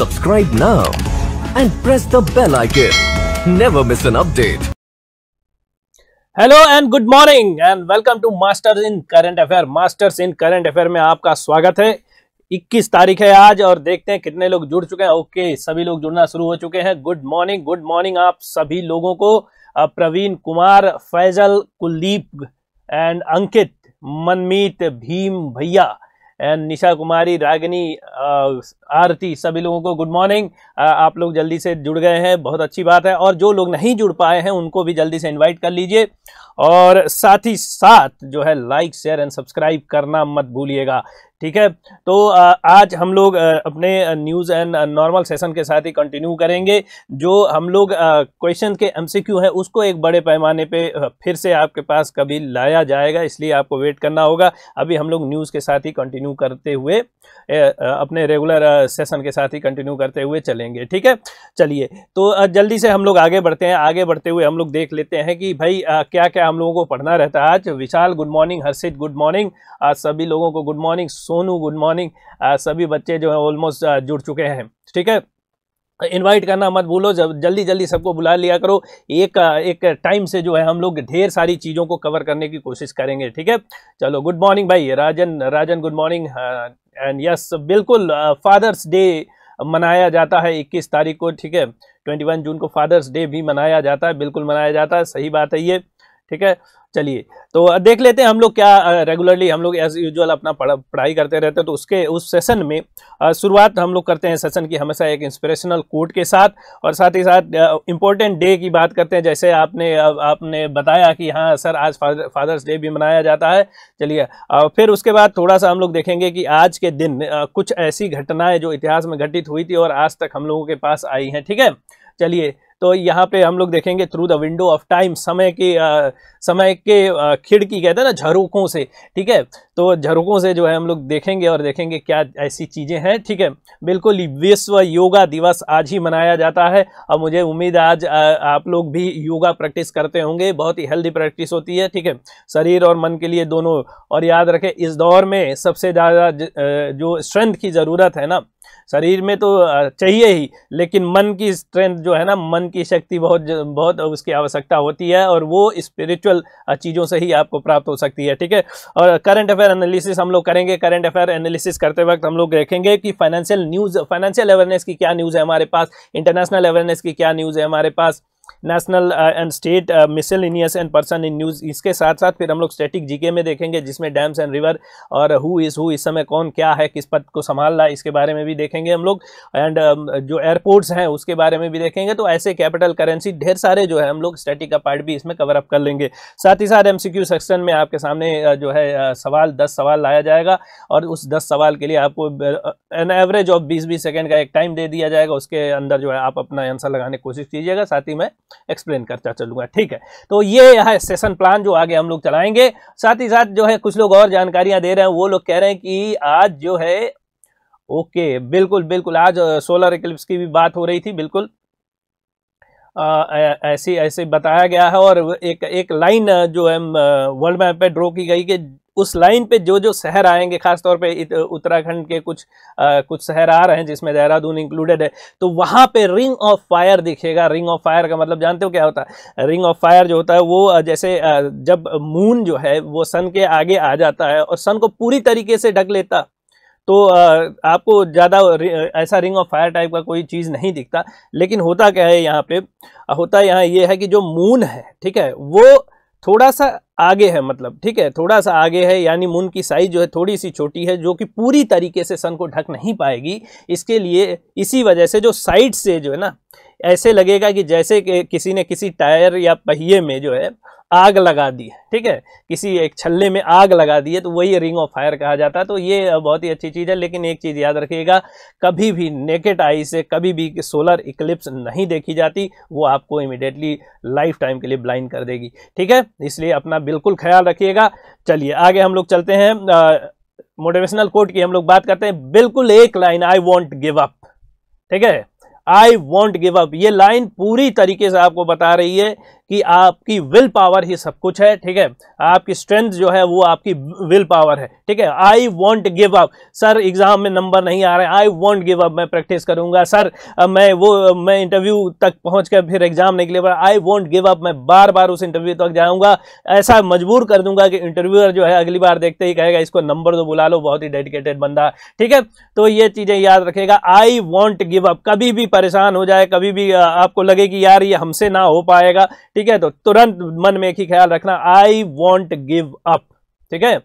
Subscribe now and press the bell icon. Never miss an update. Hello and good morning and welcome to masters in current affair masters in current affair में आपका स्वागत है 21 तारीख है आज और देखते हैं कितने लोग जुड़ चुके हैं ओके सभी लोग जुड़ना शुरू हो चुके हैं गुड मॉर्निंग गुड मॉर्निंग आप सभी लोगों को प्रवीण कुमार फैजल कुलदीप एंड अंकित मनमीत भीम भैया एंड निशा कुमारी रागिनी आरती सभी लोगों को गुड मॉर्निंग आप लोग जल्दी से जुड़ गए हैं बहुत अच्छी बात है और जो लोग नहीं जुड़ पाए हैं उनको भी जल्दी से इनवाइट कर लीजिए और साथ ही साथ जो है लाइक शेयर एंड सब्सक्राइब करना मत भूलिएगा ठीक है तो आज हम लोग अपने न्यूज़ एंड नॉर्मल सेशन के साथ ही कंटिन्यू करेंगे जो हम लोग क्वेश्चन के एमसीक्यू हैं उसको एक बड़े पैमाने पे फिर से आपके पास कभी लाया जाएगा इसलिए आपको वेट करना होगा अभी हम लोग न्यूज़ के साथ ही कंटिन्यू करते हुए अपने रेगुलर सेशन के साथ ही कंटिन्यू करते हुए चलेंगे ठीक है चलिए तो जल्दी से हम लोग आगे बढ़ते हैं आगे बढ़ते हुए हम लोग देख लेते हैं कि भाई क्या क्या हम लोगों को पढ़ना रहता है आज Vishal good morning Harshit good morning सभी लोगों को good morning Sonu good morning सभी बच्चे जो है ऑलमोस्ट जुड़ चुके हैं ठीक है इनवाइट करना मत भूलो जब जल्दी जल्दी सबको बुला लिया करो एक एक टाइम से जो है हम लोग ढेर सारी चीज़ों को कवर करने की कोशिश करेंगे ठीक है चलो गुड मॉर्निंग भाई Rajan Rajan good morning and yes बिल्कुल फादर्स डे मनाया जाता है 21 तारीख को ठीक है 21 जून को फादर्स डे भी मनाया जाता है बिल्कुल मनाया जाता है सही बात है ये ठीक है चलिए तो देख लेते हैं हम लोग क्या रेगुलरली हम लोग एज यूजल अपना पढ़ाई करते रहते हैं तो उसके उस सेशन में शुरुआत हम लोग करते हैं सेशन की हमेशा एक इंस्पिरेशनल कोट के साथ और साथ ही साथ इम्पोर्टेंट डे की बात करते हैं जैसे आपने आपने बताया कि हाँ सर आज फादर्स डे भी मनाया जाता है चलिए फिर उसके बाद थोड़ा सा हम लोग देखेंगे कि आज के दिन कुछ ऐसी घटनाएँ जो इतिहास में घटित हुई थी और आज तक हम लोगों के पास आई हैं ठीक है चलिए तो यहाँ पे हम लोग देखेंगे through the window of time समय के आ, समय के खिड़की कहते हैं ना झरोकों से ठीक है तो झरोकों से जो है हम लोग देखेंगे और देखेंगे क्या ऐसी चीज़ें हैं ठीक है बिल्कुल विश्व योगा दिवस आज ही मनाया जाता है और मुझे उम्मीद आज आ, आप लोग भी योगा प्रैक्टिस करते होंगे बहुत ही हेल्दी प्रैक्टिस होती है ठीक है शरीर और मन के लिए दोनों और याद रखें इस दौर में सबसे ज़्यादा जो स्ट्रेंथ की ज़रूरत है ना शरीर में तो चाहिए ही लेकिन मन की स्ट्रेंथ जो है ना मन की शक्ति बहुत बहुत उसकी आवश्यकता होती है और वो स्पिरिचुअल चीज़ों से ही आपको प्राप्त हो सकती है ठीक है और करंट अफेयर एनालिसिस हम लोग करेंगे करंट अफेयर एनालिसिस करते वक्त हम लोग देखेंगे कि फाइनेंशियल न्यूज़ फाइनेंशियल अवेयरनेस की क्या न्यूज़ है हमारे पास इंटरनेशनल अवेयरनेस की क्या न्यूज़ है हमारे पास national and state miscellaneous and person in news इसके साथ साथ फिर हम लोग स्टैटिक जीके में देखेंगे जिसमें डैम्स एंड रिवर और हु इज़ हु इस समय कौन क्या है किस पद को संभाल रहा है इसके बारे में भी देखेंगे हम लोग एंड um, जो एयरपोर्ट्स हैं उसके बारे में भी देखेंगे तो ऐसे कैपिटल करेंसी ढेर सारे जो है हम लोग स्टैटिक का पार्ट भी इसमें कवर अप कर लेंगे साथ ही साथ एम सेक्शन में आपके सामने uh, जो है uh, सवाल दस सवाल लाया जाएगा और उस दस सवाल के लिए आपको एन एवरेज ऑफ बीस बीस सेकेंड का एक टाइम दे दिया जाएगा उसके अंदर जो है आप अपना आंसर लगाने की कोशिश कीजिएगा साथ ही में एक्सप्लेन करता चलूंगा ठीक है तो ये है सेशन प्लान जो आगे हम लोग चलाएंगे साथ ही साथ जो है कुछ लोग और जानकारियां दे रहे हैं वो लोग कह रहे हैं कि आज जो है ओके बिल्कुल बिल्कुल आज सोलर इक्लिप्स की भी बात हो रही थी बिल्कुल ऐसे ऐसे बताया गया है और एक एक लाइन जो है वर्ल्ड मैप पे ड्रॉ की गई कि उस लाइन पे जो जो शहर आएंगे खासतौर पे उत्तराखंड के कुछ आ, कुछ शहर आ रहे हैं जिसमें देहरादून इंक्लूडेड है तो वहाँ पे रिंग ऑफ फायर दिखेगा रिंग ऑफ फायर का मतलब जानते हो क्या होता है रिंग ऑफ फायर जो होता है वो जैसे जब मून जो है वो सन के आगे आ जाता है और सन को पूरी तरीके से ढक लेता तो आपको ज़्यादा ऐसा रिंग ऑफ फायर टाइप का कोई चीज़ नहीं दिखता लेकिन होता क्या है यहाँ पे होता यहाँ ये यह है कि जो मून है ठीक है वो थोड़ा सा आगे है मतलब ठीक है थोड़ा सा आगे है यानी मून की साइज जो है थोड़ी सी छोटी है जो कि पूरी तरीके से सन को ढक नहीं पाएगी इसके लिए इसी वजह से जो साइड से जो है ना ऐसे लगेगा कि जैसे कि किसी ने किसी टायर या पहिए में जो है आग लगा दी है ठीक है किसी एक छल्ले में आग लगा दी है तो वही रिंग ऑफ फायर कहा जाता है तो ये बहुत ही अच्छी चीज़ है लेकिन एक चीज़ याद रखिएगा कभी भी नेकेट आई से कभी भी सोलर इक्लिप्स नहीं देखी जाती वो आपको इमिडिएटली लाइफ टाइम के लिए ब्लाइंड कर देगी ठीक है इसलिए अपना बिल्कुल ख्याल रखिएगा चलिए आगे हम लोग चलते हैं मोटिवेशनल कोट की हम लोग बात करते हैं बिल्कुल एक line I want give up ठीक है आई वॉन्ट गिव अप ये लाइन पूरी तरीके से आपको बता रही है कि आपकी विल पावर ही सब कुछ है ठीक है आपकी स्ट्रेंथ जो है वो आपकी विल पावर है ठीक है I want give up sir exam में नंबर नहीं आ रहे आई वॉन्ट गिव अप मैं प्रैक्टिस करूंगा सर मैं वो मैं इंटरव्यू तक पहुंच कर फिर एग्जाम निकले पर आई वॉन्ट गिव अप मैं बार बार उस इंटरव्यू तक जाऊंगा ऐसा मजबूर कर दूंगा कि इंटरव्यूअर जो है अगली बार देखते ही कहेगा इसको नंबर तो बुला लो बहुत ही डेडिकेटेड बंदा ठीक है तो ये चीज़ें याद रखेगा आई वॉन्ट गिव अप कभी भी परेशान हो जाए कभी भी आपको लगे कि यार ये हमसे ना हो पाएगा ठीक ठीक है तो तुरंत मन में एक ही ख्याल रखना आई वॉन्ट गिव अप ठीक है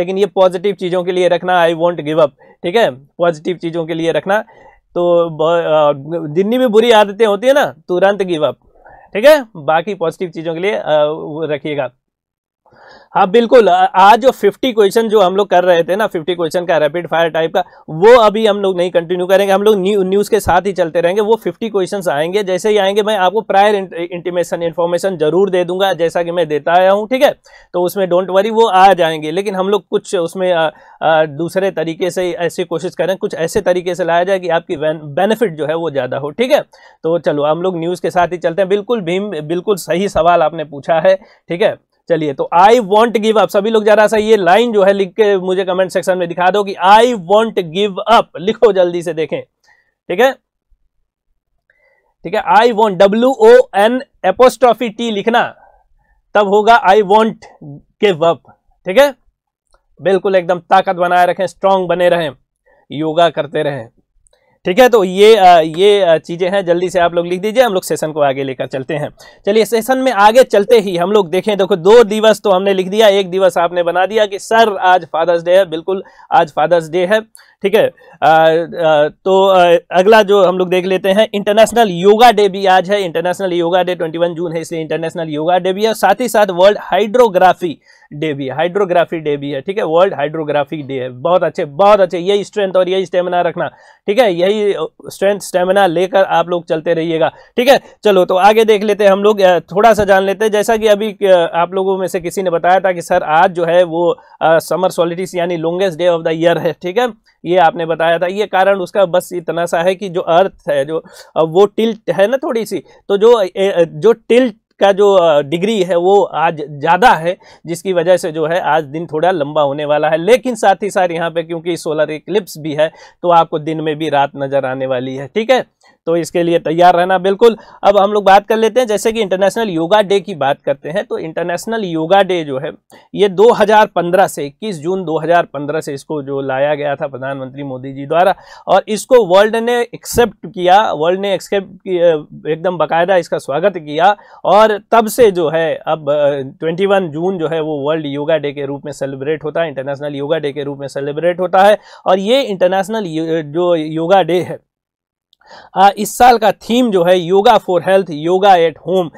लेकिन ये पॉजिटिव चीज़ों के लिए रखना आई वॉन्ट गिव अप ठीक है पॉजिटिव चीज़ों के लिए रखना तो जितनी भी बुरी आदतें होती है ना तुरंत गिव अप ठीक है बाकी पॉजिटिव चीज़ों के लिए रखिएगा हाँ बिल्कुल आज जो 50 क्वेश्चन जो हम लोग कर रहे थे ना 50 क्वेश्चन का रैपिड फायर टाइप का वो अभी हम लोग नहीं कंटिन्यू करेंगे हम लोग न्यू, न्यूज़ के साथ ही चलते रहेंगे वो 50 क्वेश्चंस आएंगे जैसे ही आएंगे मैं आपको प्रायर इंटीमेशन इन्फॉर्मेशन जरूर दे दूंगा जैसा कि मैं देता आया हूँ ठीक है तो उसमें डोंट वरी वो आ जाएंगे लेकिन हम लोग कुछ उसमें आ, आ, दूसरे तरीके से ऐसी कोशिश करें कुछ ऐसे तरीके से लाया जाए कि आपकी बेनिफिट जो है वो ज़्यादा हो ठीक है तो चलो हम लोग न्यूज़ के साथ ही चलते हैं बिल्कुल भीम बिल्कुल सही सवाल आपने पूछा है ठीक है चलिए तो आई वॉन्ट गिव अप सभी लोग जरा सा ये लाइन जो है लिख के मुझे कमेंट सेक्शन में दिखा दो कि आई वॉन्ट गिव अप लिखो जल्दी से देखें ठीक है ठीक है I want W O N apostrophe T लिखना तब होगा आई वॉन्ट गिव अप ठीक है बिल्कुल एकदम ताकत बनाए रखें स्ट्रांग बने रहें योगा करते रहें ठीक है तो ये आ, ये चीज़ें हैं जल्दी से आप लोग लिख दीजिए हम लोग सेशन को आगे लेकर चलते हैं चलिए सेशन में आगे चलते ही हम लोग देखें देखो दो दिवस तो हमने लिख दिया एक दिवस आपने बना दिया कि सर आज फादर्स डे है बिल्कुल आज फादर्स डे है ठीक है तो आ, अगला जो हम लोग देख लेते हैं इंटरनेशनल योगा डे भी आज है इंटरनेशनल योगा डे 21 जून है इसलिए इंटरनेशनल योगा डे भी है साथ ही साथ वर्ल्ड हाइड्रोग्राफी डे भी है हाइड्रोग्राफी डे भी है ठीक है वर्ल्ड हाइड्रोग्राफी डे है बहुत अच्छे बहुत अच्छे यही स्ट्रेंथ और यही स्टेमिना रखना ठीक है यही सही स्ट्रेंथ स्टेमिना लेकर आप लोग चलते रहिएगा ठीक है चलो तो आगे देख लेते हैं हम लोग थोड़ा सा जान लेते हैं जैसा कि अभी आप लोगों में से किसी ने बताया था कि सर आज जो है वो समर सॉलिटिस यानी longest day of the year है ठीक है ये आपने बताया था ये कारण उसका बस इतना सा है कि जो अर्थ है जो वो टिल्ट है ना थोड़ी सी तो जो जो टिल्ट का जो डिग्री है वो आज ज़्यादा है जिसकी वजह से जो है आज दिन थोड़ा लंबा होने वाला है लेकिन साथ ही साथ यहाँ पे क्योंकि सोलर इक्लिप्स भी है तो आपको दिन में भी रात नज़र आने वाली है ठीक है तो इसके लिए तैयार रहना बिल्कुल अब हम लोग बात कर लेते हैं जैसे कि इंटरनेशनल योगा डे की बात करते हैं तो इंटरनेशनल योगा डे जो है ये 2015 से इक्कीस जून 2015 से इसको जो लाया गया था प्रधानमंत्री मोदी जी द्वारा और इसको वर्ल्ड ने एक्सेप्ट किया वर्ल्ड ने एक्सेप्ट एकदम बाकायदा इसका स्वागत किया और तब से जो है अब ट्वेंटी जून जो है वो वर्ल्ड योगा डे के रूप में सेलिब्रेट होता है इंटरनेशनल योगा डे के रूप में सेलिब्रेट होता है और ये इंटरनेशनल जो योगा डे है इस साल का थीम जो है yoga for health yoga at home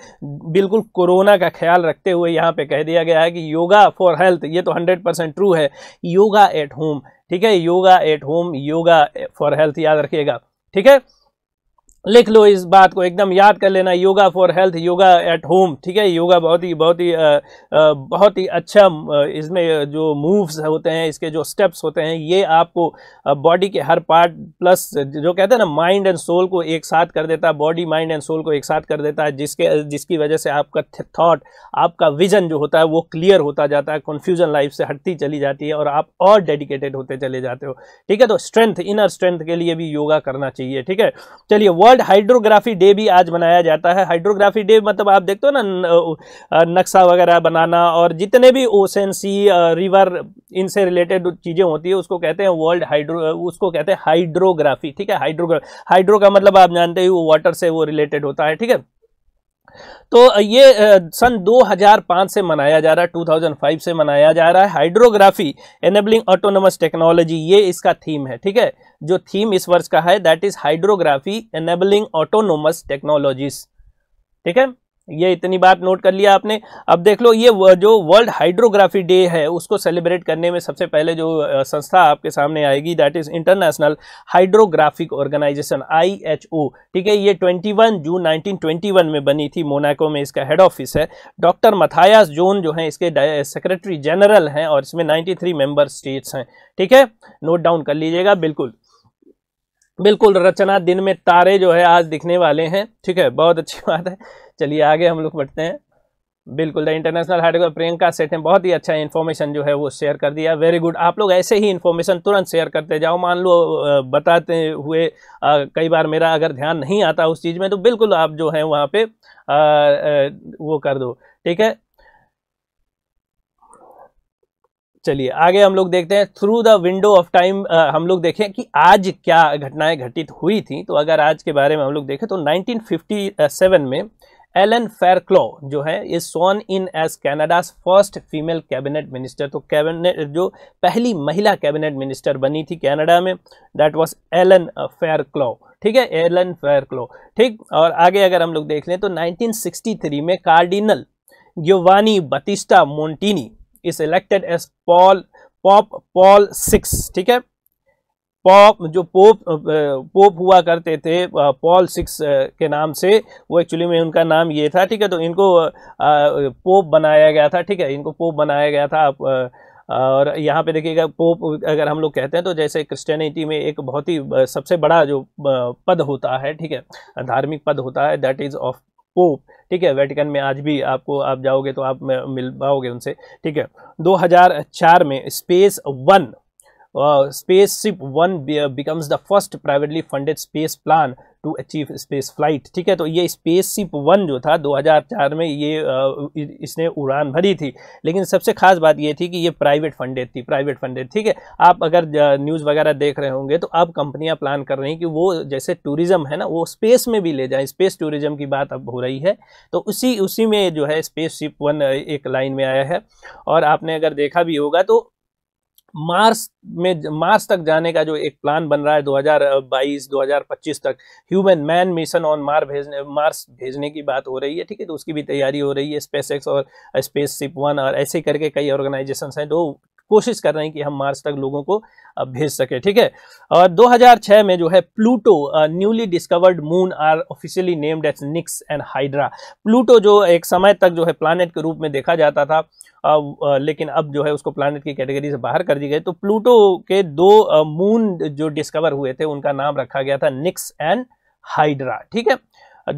बिल्कुल कोरोना का ख्याल रखते हुए यहाँ पे कह दिया गया है कि योगा फॉर हेल्थ ये तो हंड्रेड परसेंट ट्रू है योगा एट होम ठीक है yoga at home yoga for health याद रखिएगा ठीक है लिख लो इस बात को एकदम याद कर लेना yoga for health yoga at home ठीक है योगा बहुत ही बहुत ही बहुत ही अच्छा इसमें जो मूव्स होते हैं इसके जो स्टेप्स होते हैं ये आपको बॉडी के हर पार्ट प्लस जो कहते हैं ना माइंड एंड सोल को एक साथ कर देता है बॉडी माइंड एंड सोल को एक साथ कर देता है जिसके जिसकी वजह से आपका थाट आपका विजन जो होता है वो क्लियर होता जाता है कन्फ्यूजन लाइफ से हटती चली जाती है और आप और डेडिकेटेड होते चले जाते हो ठीक है तो स्ट्रेंथ इनर स्ट्रेंथ के लिए भी योगा करना चाहिए ठीक है चलिए वर्ड वर्ल्ड हाइड्रोग्राफी डे भी आज मनाया जाता है हाइड्रोग्राफी डे मतलब आप देखते हो ना नक्शा वगैरह बनाना और जितने भी ओशन सी रिवर इनसे रिलेटेड चीज़ें होती है उसको कहते हैं वर्ल्ड हाइड्रो उसको कहते हैं हाइड्रोग्राफी ठीक है हाइड्रोग्राफी हाइड्रो का मतलब आप जानते ही वो वाटर से वो रिलेटेड होता है ठीक है तो ये सन 2005 से मनाया जा रहा है 2005 से मनाया जा रहा है हाइड्रोग्राफी एनेबलिंग ऑटोनोमस टेक्नोलॉजी ये इसका थीम है ठीक है जो थीम इस वर्ष का है that is hydrography enabling autonomous technologies ठीक है ये इतनी बात नोट कर लिया आपने अब देख लो ये जो वर्ल्ड हाइड्रोग्राफी डे है उसको सेलिब्रेट करने में सबसे पहले जो संस्था आपके सामने आएगी that is International Hydrographic Organization IHO ठीक है ये 21 जून 1921 में बनी थी मोनाको में इसका हेड ऑफिस है डॉक्टर मथायास जोन जो हैं इसके सेक्रेटरी जनरल हैं और इसमें नाइन्टी थ्री स्टेट्स हैं ठीक है नोट डाउन कर लीजिएगा बिल्कुल बिल्कुल रचना दिन में तारे जो है आज दिखने वाले हैं ठीक है बहुत अच्छी बात है चलिए आगे हम लोग बढ़ते हैं बिल्कुल द इंटरनेशनल हार्डवेयर प्रियंका सेठ ने बहुत ही अच्छा इन्फॉर्मेशन जो है वो शेयर कर दिया वेरी गुड आप लोग ऐसे ही इन्फॉर्मेशन तुरंत शेयर करते जाओ मान लो बताते हुए कई बार मेरा अगर ध्यान नहीं आता उस चीज़ में तो बिल्कुल आप जो है वहाँ पे आ, आ, वो कर दो ठीक है चलिए आगे हम लोग देखते हैं through the window of time हम लोग देखें कि आज क्या घटनाएं घटित हुई थी तो अगर आज के बारे में हम लोग देखें तो 1957 में एलन फेरक्लो जो है ये sworn in as Canada's first female cabinet minister तो कैबिनेट जो पहली महिला कैबिनेट मिनिस्टर बनी थी कैनेडा में दैट वॉज एलन फेरक्लो ठीक है एलन फेरक्लो ठीक और आगे अगर हम लोग देख लें तो 1963 में Cardinal Giovanni Battista Montini is elected as Paul Pope Paul six ठीक है पॉप जो पोप पोप uh, हुआ करते थे पॉल uh, सिक्स uh, के नाम से वो एक्चुअली में उनका नाम ये था ठीक है तो इनको पोप बनाया गया था ठीक है इनको पोप बनाया गया था और यहाँ पे देखिएगा पोप अगर हम लोग कहते हैं तो जैसे क्रिश्चियनिटी में एक बहुत ही सबसे बड़ा जो पद होता है ठीक है धार्मिक पद होता है दैट इज़ ऑफ पोप ठीक है वेटिकन में आज भी आपको आप जाओगे तो आप मिल पाओगे उनसे ठीक है 2004 में space one space ship one becomes the first privately funded space plan to achieve space flight ठीक है तो ये स्पेसशिप वन जो था 2004 में ये uh, इसने उड़ान भरी थी लेकिन सबसे खास बात ये थी कि ये प्राइवेट फंडेड थी प्राइवेट फंडेड ठीक है आप अगर न्यूज़ uh, वगैरह देख रहे होंगे तो अब कंपनियां प्लान कर रही हैं कि वो जैसे टूरिज़्म है ना वो स्पेस में भी ले जाएँ स्पेस टूरिज़्म की बात अब हो रही है तो उसी उसी में जो है स्पेस शिप वन एक लाइन में आया है और आपने अगर देखा भी होगा तो मार्स में मार्स तक जाने का जो एक प्लान बन रहा है 2022 2025 तक ह्यूमन मैन मिशन ऑन मार भेजने मार्स भेजने की बात हो रही है ठीक है तो उसकी भी तैयारी हो रही है स्पेस और स्पेस शिप वन और ऐसे करके कई ऑर्गेनाइजेशन हैं जो कोशिश कर रहे हैं कि हम मार्स तक लोगों को भेज सके ठीक है और 2006 में जो है Pluto newly discovered moon are officially named as Nix and Hydra Pluto जो एक समय तक जो है प्लानट के रूप में देखा जाता था आ, आ, लेकिन अब जो है उसको प्लानट की कैटेगरी से बाहर कर दी गई तो प्लूटो के दो मून जो डिस्कवर हुए थे उनका नाम रखा गया था निक्स एंड हाइड्रा ठीक है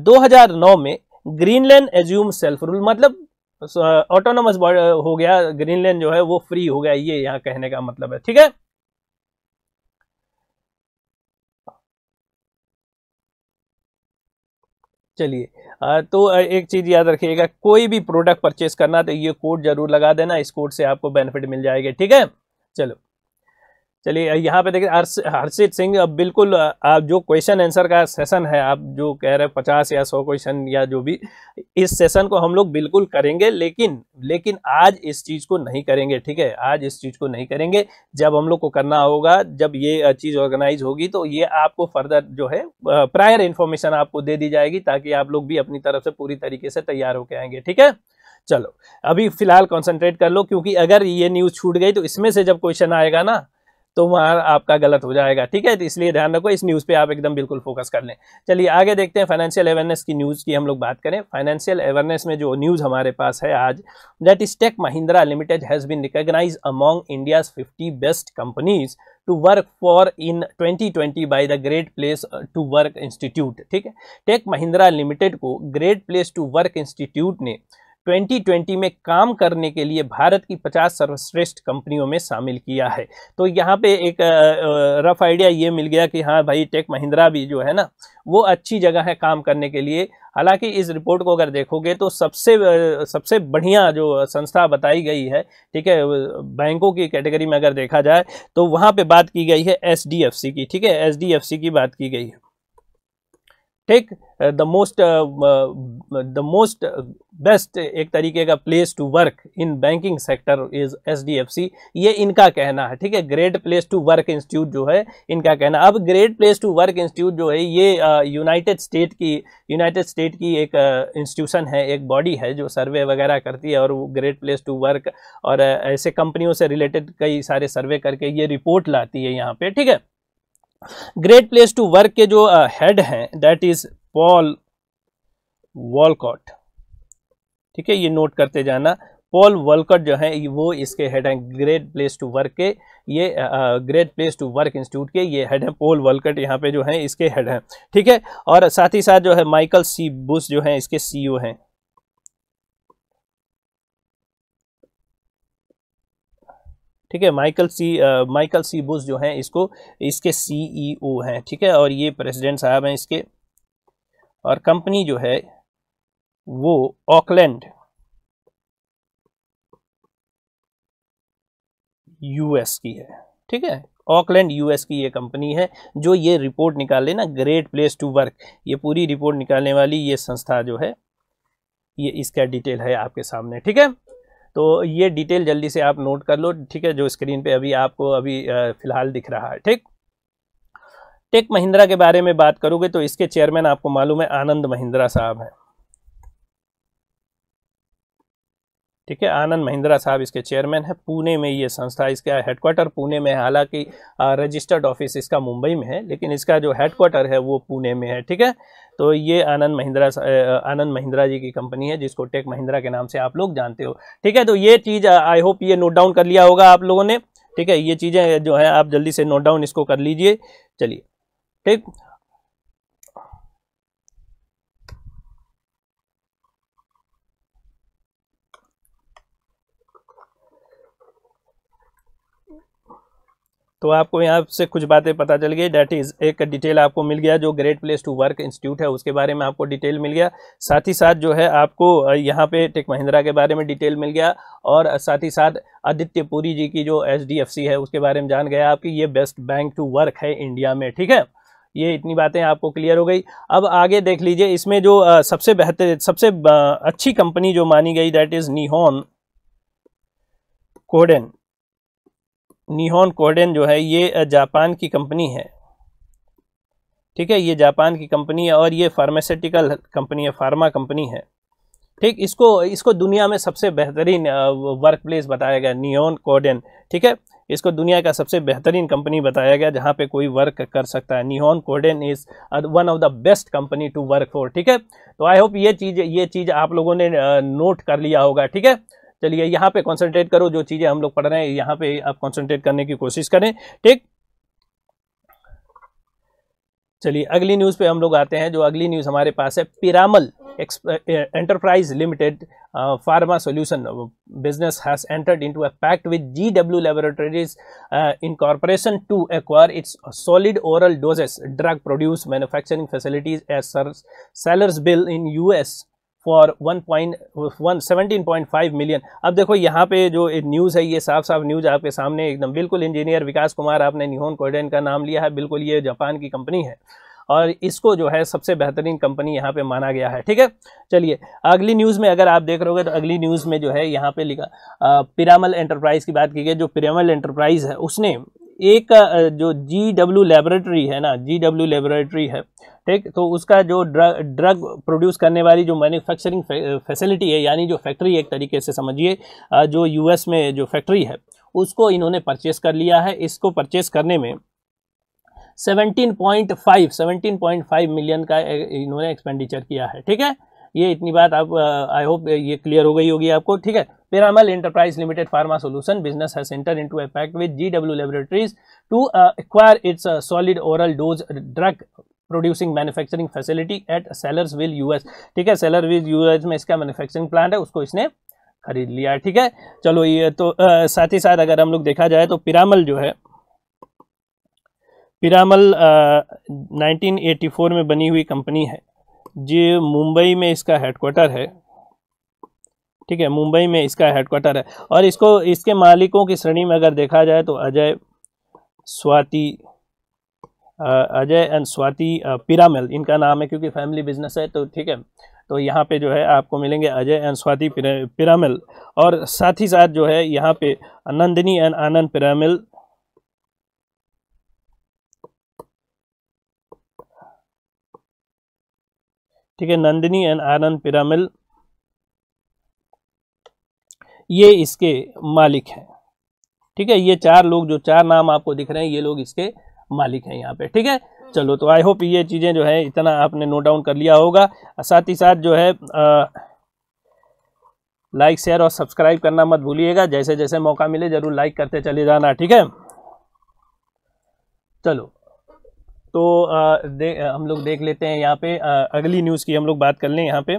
2009 में ग्रीनलैंड एज्यूम सेल्फ रूल मतलब ऑटोनोमस हो गया ग्रीनलैंड जो है वो फ्री हो गया ये यहाँ कहने का मतलब है ठीक है चलिए तो एक चीज़ याद रखिएगा कोई भी प्रोडक्ट परचेस करना तो ये कोड जरूर लगा देना इस कोड से आपको बेनिफिट मिल जाएगा ठीक है चलो चलिए यहाँ पे देखिए हर्षित सिंह अब बिल्कुल आप जो क्वेश्चन आंसर का सेशन है आप जो कह रहे हैं पचास या सौ क्वेश्चन या जो भी इस सेशन को हम लोग बिल्कुल करेंगे लेकिन लेकिन आज इस चीज़ को नहीं करेंगे ठीक है आज इस चीज़ को नहीं करेंगे जब हम लोग को करना होगा जब ये चीज़ ऑर्गेनाइज होगी तो ये आपको फर्दर जो है प्रायर इन्फॉर्मेशन आपको दे दी जाएगी ताकि आप लोग भी अपनी तरफ से पूरी तरीके से तैयार होकर आएंगे ठीक है चलो अभी फिलहाल कॉन्सेंट्रेट कर लो क्योंकि अगर ये न्यूज़ छूट गई तो इसमें से जब क्वेश्चन आएगा ना तो वहाँ आपका गलत हो जाएगा ठीक है तो इसलिए ध्यान रखो इस न्यूज़ पे आप एकदम बिल्कुल फोकस कर लें चलिए आगे देखते हैं फाइनेंशियल अवेयरनेस की न्यूज़ की हम लोग बात करें फाइनेंशियल अवेयरनेस में जो न्यूज़ हमारे पास है आज that is Tech Mahindra Limited has been recognise among India's fifty best companies to work for in 2020 by the Great Place to Work Institute ठीक है टेक महिंद्रा लिमिटेड को Great Place to Work Institute ने 2020 में काम करने के लिए भारत की 50 सर्वश्रेष्ठ कंपनियों में शामिल किया है तो यहाँ पे एक रफ आइडिया ये मिल गया कि हाँ भाई टेक महिंद्रा भी जो है ना वो अच्छी जगह है काम करने के लिए हालांकि इस रिपोर्ट को अगर देखोगे तो सबसे सबसे बढ़िया जो संस्था बताई गई है ठीक है बैंकों की कैटेगरी में अगर देखा जाए तो वहाँ पर बात की गई है एच की ठीक है एच की बात की गई है ठीक the most the most best एक तरीके का place to work in banking sector is C ये इनका कहना है ठीक है Great Place to Work Institute जो है इनका कहना अब Great Place to Work Institute जो है ये यूनाइटेड uh, स्टेट की यूनाइटेड स्टेट की एक इंस्टीट्यूशन uh, है एक बॉडी है जो सर्वे वगैरह करती है और वो ग्रेट प्लेस टू वर्क और uh, ऐसे कंपनियों से रिलेटेड कई सारे सर्वे करके ये रिपोर्ट लाती है यहाँ पे ठीक है ग्रेट प्लेस टू वर्क के जो हेड uh, हैं दैट इज पॉल वॉलकॉट ठीक है ये नोट करते जाना पॉल वॉलकॉट जो है वो इसके हेड हैं ग्रेट प्लेस टू वर्क के ये Great Place to Work Institute के ये हेड हैं पॉल वॉलकॉट यहाँ पे जो हैं इसके हेड हैं ठीक है और साथ ही साथ जो है माइकल सी बुश जो हैं इसके सीईओ e हैं ठीक है Michael C Michael C Bush जो हैं इसको इसके सीईओ e हैं ठीक है और ये प्रेसिडेंट साहब हैं इसके और कंपनी जो है वो ऑकलैंड यूएस की है ठीक है ऑकलैंड यूएस की ये कंपनी है जो ये रिपोर्ट निकाले ना ग्रेट प्लेस टू वर्क ये पूरी रिपोर्ट निकालने वाली ये संस्था जो है ये इसका डिटेल है आपके सामने ठीक है तो ये डिटेल जल्दी से आप नोट कर लो ठीक है जो स्क्रीन पे अभी आपको अभी फ़िलहाल दिख रहा है ठीक टेक महिंद्रा के बारे में बात करोगे तो इसके चेयरमैन आपको मालूम है आनंद महिंद्रा साहब हैं ठीक है आनंद महिंद्रा साहब इसके चेयरमैन है पुणे में ये संस्था इसका हेडक्वार्टर पुणे में है हालांकि रजिस्टर्ड ऑफिस इसका मुंबई में है लेकिन इसका जो हेडक्वार्टर है वो पुणे में है ठीक है तो ये आनंद महिंद्रा आनंद महिंद्रा जी की कंपनी है जिसको टेक महिंद्रा के नाम से आप लोग जानते हो ठीक है तो ये चीज़ आई होप ये नोट डाउन कर लिया होगा आप लोगों ने ठीक है ये चीज़ें जो है आप जल्दी से नोट डाउन इसको कर लीजिए चलिए ठीक तो आपको यहाँ से कुछ बातें पता चल गई डेट इज़ एक डिटेल आपको मिल गया जो Great Place to Work Institute है उसके बारे में आपको डिटेल मिल गया साथ ही साथ जो है आपको यहाँ पे टेक महिंद्रा के बारे में डिटेल मिल गया और साथ ही साथ आदित्य पुरी जी की जो एच है उसके बारे में जान गया आपकी ये बेस्ट बैंक टू वर्क है इंडिया में ठीक है ये इतनी बातें आपको क्लियर हो गई अब आगे देख लीजिए इसमें जो सबसे बेहतर सबसे अच्छी कंपनी जो मानी गई that is Nihon Kohden Nihon Kohden जो है ये जापान की कंपनी है ठीक है ये जापान की कंपनी है और ये फार्मास्यूटिकल कंपनी है फार्मा कंपनी है ठीक इसको इसको दुनिया में सबसे बेहतरीन वर्क प्लेस बताया गया नियोन कोडेन ठीक है इसको दुनिया का सबसे बेहतरीन कंपनी बताया गया जहाँ पे कोई वर्क कर सकता है Nihon Kohden is one of the best company to work for ठीक है तो आई होप ये चीज़ ये चीज़ आप लोगों ने नोट कर लिया होगा ठीक है चलिए यहाँ पे कॉन्सेंट्रेट करो जो चीज़ें हम लोग पढ़ रहे हैं यहाँ पे आप कॉन्सेंट्रेट करने की कोशिश करें ठीक चलिए अगली न्यूज़ पे हम लोग आते हैं जो अगली न्यूज़ हमारे पास है Piramal Enterprise Limited pharma solution business has entered into a pact with GW in incorporation to acquire its solid oral doses drug produce manufacturing facilities as sellers bill in US for one point one seventeen point five million अब देखो यहाँ पे जो news है ये साफ साफ news आपके सामने एकदम बिल्कुल इंजीनियर विकास कुमार आपने निहोन कोडेन का नाम लिया है बिल्कुल ये जापान की कंपनी है और इसको जो है सबसे बेहतरीन कंपनी यहाँ पे माना गया है ठीक है चलिए अगली न्यूज़ में अगर आप देख रहे हो तो अगली न्यूज़ में जो है यहाँ पे लिखा पिरामल एंटरप्राइज़ की बात की गई जो पिरामल एंटरप्राइज़ है उसने एक जो जी डब्ल्यू लेबोरेटरी है ना जी डब्ल्यू लेबोरेटरी है ठीक तो उसका जो ड्रग ड्रग प्रोड्यूस करने वाली जो मैन्युफैक्चरिंग फैसिलिटी है यानी जो फैक्ट्री एक तरीके से समझिए जो यूएस में जो फैक्ट्री है उसको इन्होंने परचेस कर लिया है इसको परचेस करने में 17.5 17.5 मिलियन का इन्होंने एक्सपेंडिचर किया है ठीक है ये इतनी बात आप आई होप ये क्लियर हो गई होगी आपको ठीक है Piramal Enterprise Limited pharma solution business has centre into a pact with GW laboratories to acquire its solid oral dose drug producing manufacturing facility at sellers will US ठीक है सेलर विल यूएस में इसका मैन्युफैक्चरिंग प्लांट है उसको इसने खरीद लिया है ठीक है चलो ये तो आ, साथ ही साथ अगर हम लोग देखा जाए तो पिरामल जो है पिरामल एटी फोर में बनी हुई कंपनी है जो मुंबई में इसका हेडक्वार्टर है ठीक है मुंबई में इसका हेडक्वार्टर है और इसको इसके मालिकों की श्रेणी में अगर देखा जाए तो अजय स्वाति अजय एंड स्वाति पिरामल इनका नाम है क्योंकि फैमिली बिजनेस है तो ठीक है तो यहाँ पे जो है आपको मिलेंगे अजय एंड स्वाति पिरामिल और साथ ही साथ जो है यहाँ पे नंदिनी एंड आनंद पिरामिल ठीक है नंदिनी एंड आनंद पिरामिल ये इसके मालिक हैं ठीक है ये चार लोग जो चार नाम आपको दिख रहे हैं ये लोग इसके मालिक हैं यहाँ पे ठीक है चलो तो आई होप ये चीज़ें जो है इतना आपने नोट डाउन कर लिया होगा साथ ही साथ जो है लाइक शेयर और सब्सक्राइब करना मत भूलिएगा जैसे जैसे मौका मिले ज़रूर लाइक करते चले जाना ठीक है चलो तो हम लोग देख लेते हैं यहाँ पे अगली न्यूज़ की हम लोग बात कर लें यहाँ पे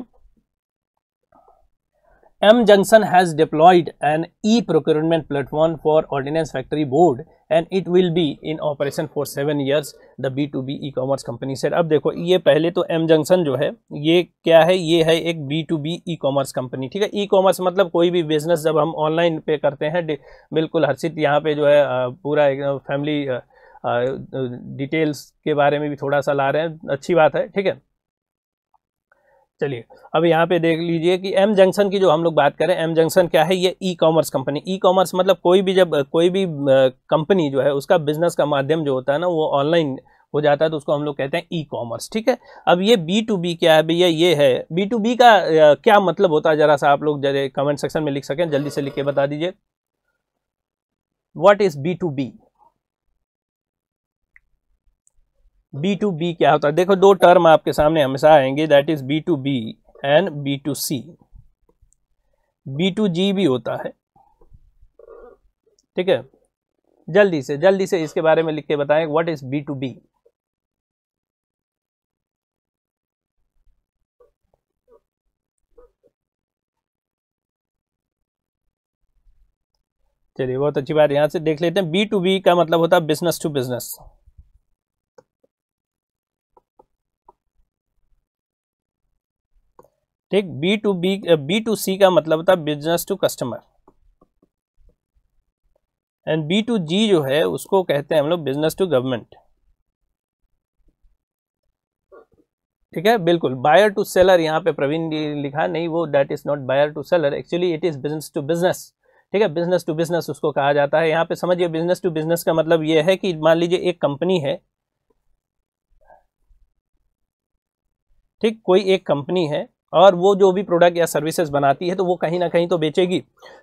M Junction has deployed an e procurement platform for Ordnance Factory Board and it will be in operation for seven years the B to B e commerce company sir अब देखो ये पहले तो एम जंक्शन जो है ये क्या है ये है एक B to B e commerce company ठीक है ई कॉमर्स मतलब कोई भी बिजनेस जब हम ऑनलाइन पे करते हैं बिल्कुल हर्षित यहाँ पे जो है पूरा एक फैमिली डिटेल्स के बारे में भी थोड़ा सा ला रहे हैं अच्छी बात है ठीक है चलिए अब यहाँ पे देख लीजिए कि एम जंक्शन की जो हम लोग बात करें एम जंक्शन क्या है ये e commerce company e commerce मतलब कोई भी जब कोई भी कंपनी जो है उसका बिजनेस का माध्यम जो होता है ना वो ऑनलाइन हो जाता है तो उसको हम लोग कहते हैं ई कॉमर्स ठीक है अब ये बी टू बी क्या है भैया ये है बी टू बी का क्या मतलब होता है जरा सा आप लोग जरा कमेंट सेक्शन में लिख सकें जल्दी से लिख के बता दीजिए what is B to B B to B क्या होता है देखो दो टर्म आपके सामने हमेशा आएंगे that is B to B and B to C B to G भी होता है ठीक है जल्दी से जल्दी से इसके बारे में लिख के बताएं what is B to B चलिए बहुत अच्छी बात यहां से देख लेते हैं बी टू बी का मतलब होता है बिजनेस टू बिजनेस ठीक B to B B to C का मतलब था business to customer and B to G जो है उसको कहते हैं हम लोग बिजनेस टू गवर्नमेंट ठीक है बिल्कुल बायर टू सेलर यहाँ पे प्रवीण लिखा नहीं वो that is not buyer to seller actually it is business to business ठीक है बिजनेस टू बिजनेस उसको कहा जाता है यहाँ पे समझिए बिजनेस टू बिजनेस का मतलब ये है कि मान लीजिए एक कंपनी है ठीक कोई एक कंपनी है और वो जो भी प्रोडक्ट या सर्विसेज बनाती है तो वो कहीं ना कहीं तो बेचेगी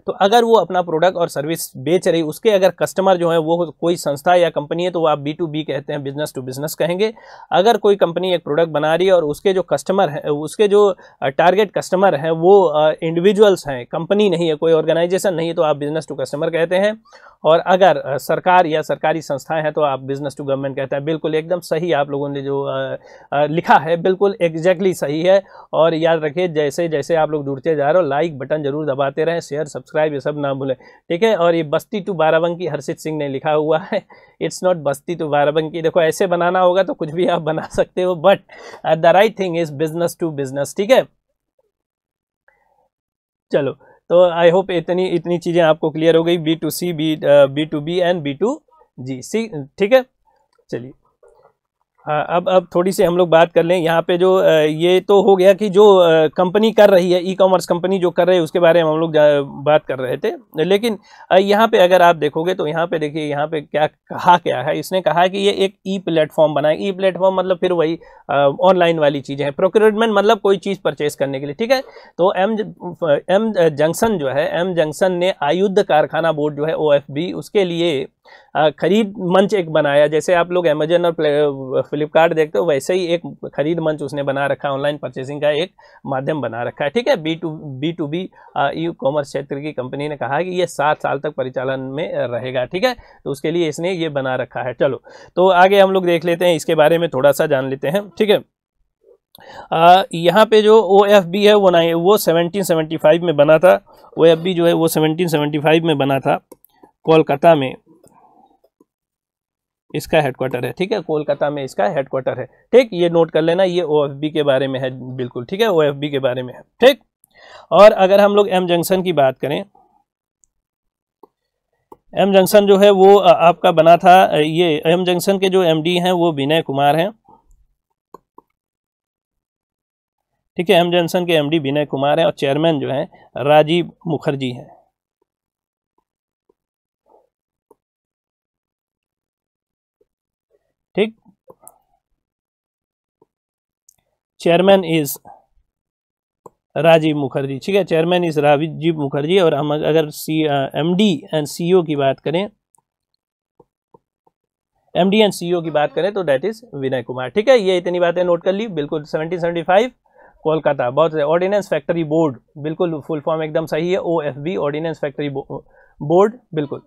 तो अगर वो अपना प्रोडक्ट और सर्विस बेच रही उसके अगर कस्टमर जो है वो कोई संस्था या कंपनी है तो वो आप बी टू बी कहते हैं बिजनेस टू बिजनेस कहेंगे अगर कोई कंपनी एक प्रोडक्ट बना रही है और उसके जो कस्टमर हैं उसके जो टारगेट कस्टमर हैं वो इंडिविजुअल्स हैं कंपनी नहीं है कोई ऑर्गेनाइजेशन नहीं है तो आप बिजनेस टू कस्टमर कहते हैं और अगर सरकार या सरकारी संस्थाएं हैं तो आप बिजनेस टू गवर्नमेंट कहते हैं बिल्कुल एकदम सही आप लोगों ने जो लिखा है बिल्कुल एग्जैक्टली सही है और याद रखिए जैसे जैसे आप लोग जुड़ते जा रहे हो लाइक बटन जरूर दबाते रहें शेयर सब्सक्राइब ये सब ना भूलें ठीक है और ये बस्ती टू बाराबंकी हर्षित सिंह ने लिखा हुआ है it's not Basti to Barabanki देखो ऐसे बनाना होगा तो कुछ भी आप बना सकते हो but the right thing is business to business ठीक है चलो तो आई होप इतनी इतनी चीज़ें आपको क्लियर हो गई B to C B B to B and B to G C ठीक है चलिए हाँ अब अब थोड़ी सी हम लोग बात कर लें यहाँ पे जो ये तो हो गया कि जो कंपनी कर रही है ई कॉमर्स कंपनी जो कर रही है उसके बारे में हम लोग बात कर रहे थे लेकिन यहाँ पे अगर आप देखोगे तो यहाँ पे देखिए यहाँ पे क्या कहा क्या है इसने कहा कि ये एक ई प्लेटफॉर्म बनाए ई प्लेटफॉर्म मतलब फिर वही ऑनलाइन वाली चीज़ें हैं प्रोक्योरमेंट मतलब कोई चीज़ परचेज करने के लिए ठीक है तो एम एम जंक्सन जो है एम जंक्सन ने आयुद्ध कारखाना बोर्ड जो है ओ उसके लिए खरीद मंच एक बनाया जैसे आप लोग अमेजन और फ्लिपकार्ट देखते हो वैसे ही एक खरीद मंच उसने बना रखा है ऑनलाइन परचेसिंग का एक माध्यम बना रखा है ठीक है B to B to B e commerce क्षेत्र की कंपनी ने कहा कि ये सात साल तक परिचालन में रहेगा ठीक है तो उसके लिए इसने ये बना रखा है चलो तो आगे हम लोग देख लेते हैं इसके बारे में थोड़ा सा जान लेते हैं ठीक है यहाँ पे जो ओ एफ बी है वो ना वो 1775 में बना था ओ एफ बी जो है वो 1775 में बना था कोलकाता में इसका हेडक्वार्टर है ठीक है कोलकाता में इसका हेडक्वार्टर है ठीक ये नोट कर लेना ये ओ के बारे में है बिल्कुल ठीक है ओ के बारे में है ठीक और अगर हम लोग एम जंक्शन की बात करें एम जंक्शन जो है वो आपका बना था ये एम जंक्शन के जो एमडी हैं वो विनय कुमार हैं ठीक है एम जंक्शन के एमडी विनय कुमार हैं और चेयरमैन जो हैं राजीव मुखर्जी हैं ठीक चेयरमैन इज राजीव मुखर्जी ठीक है चेयरमैन इज राजीव मुखर्जी और हम अगर C M D and C O की बात करें M D and C O की बात करें तो डेट इज विनय कुमार ठीक है ये इतनी बातें नोट कर ली बिल्कुल सेवनटीन सेवेंटी फाइव कोलकाता बहुत ऑर्डिनेंस फैक्ट्री बोर्ड बिल्कुल फुल फॉर्म एकदम सही है O F B Ordnance Factory Board बिल्कुल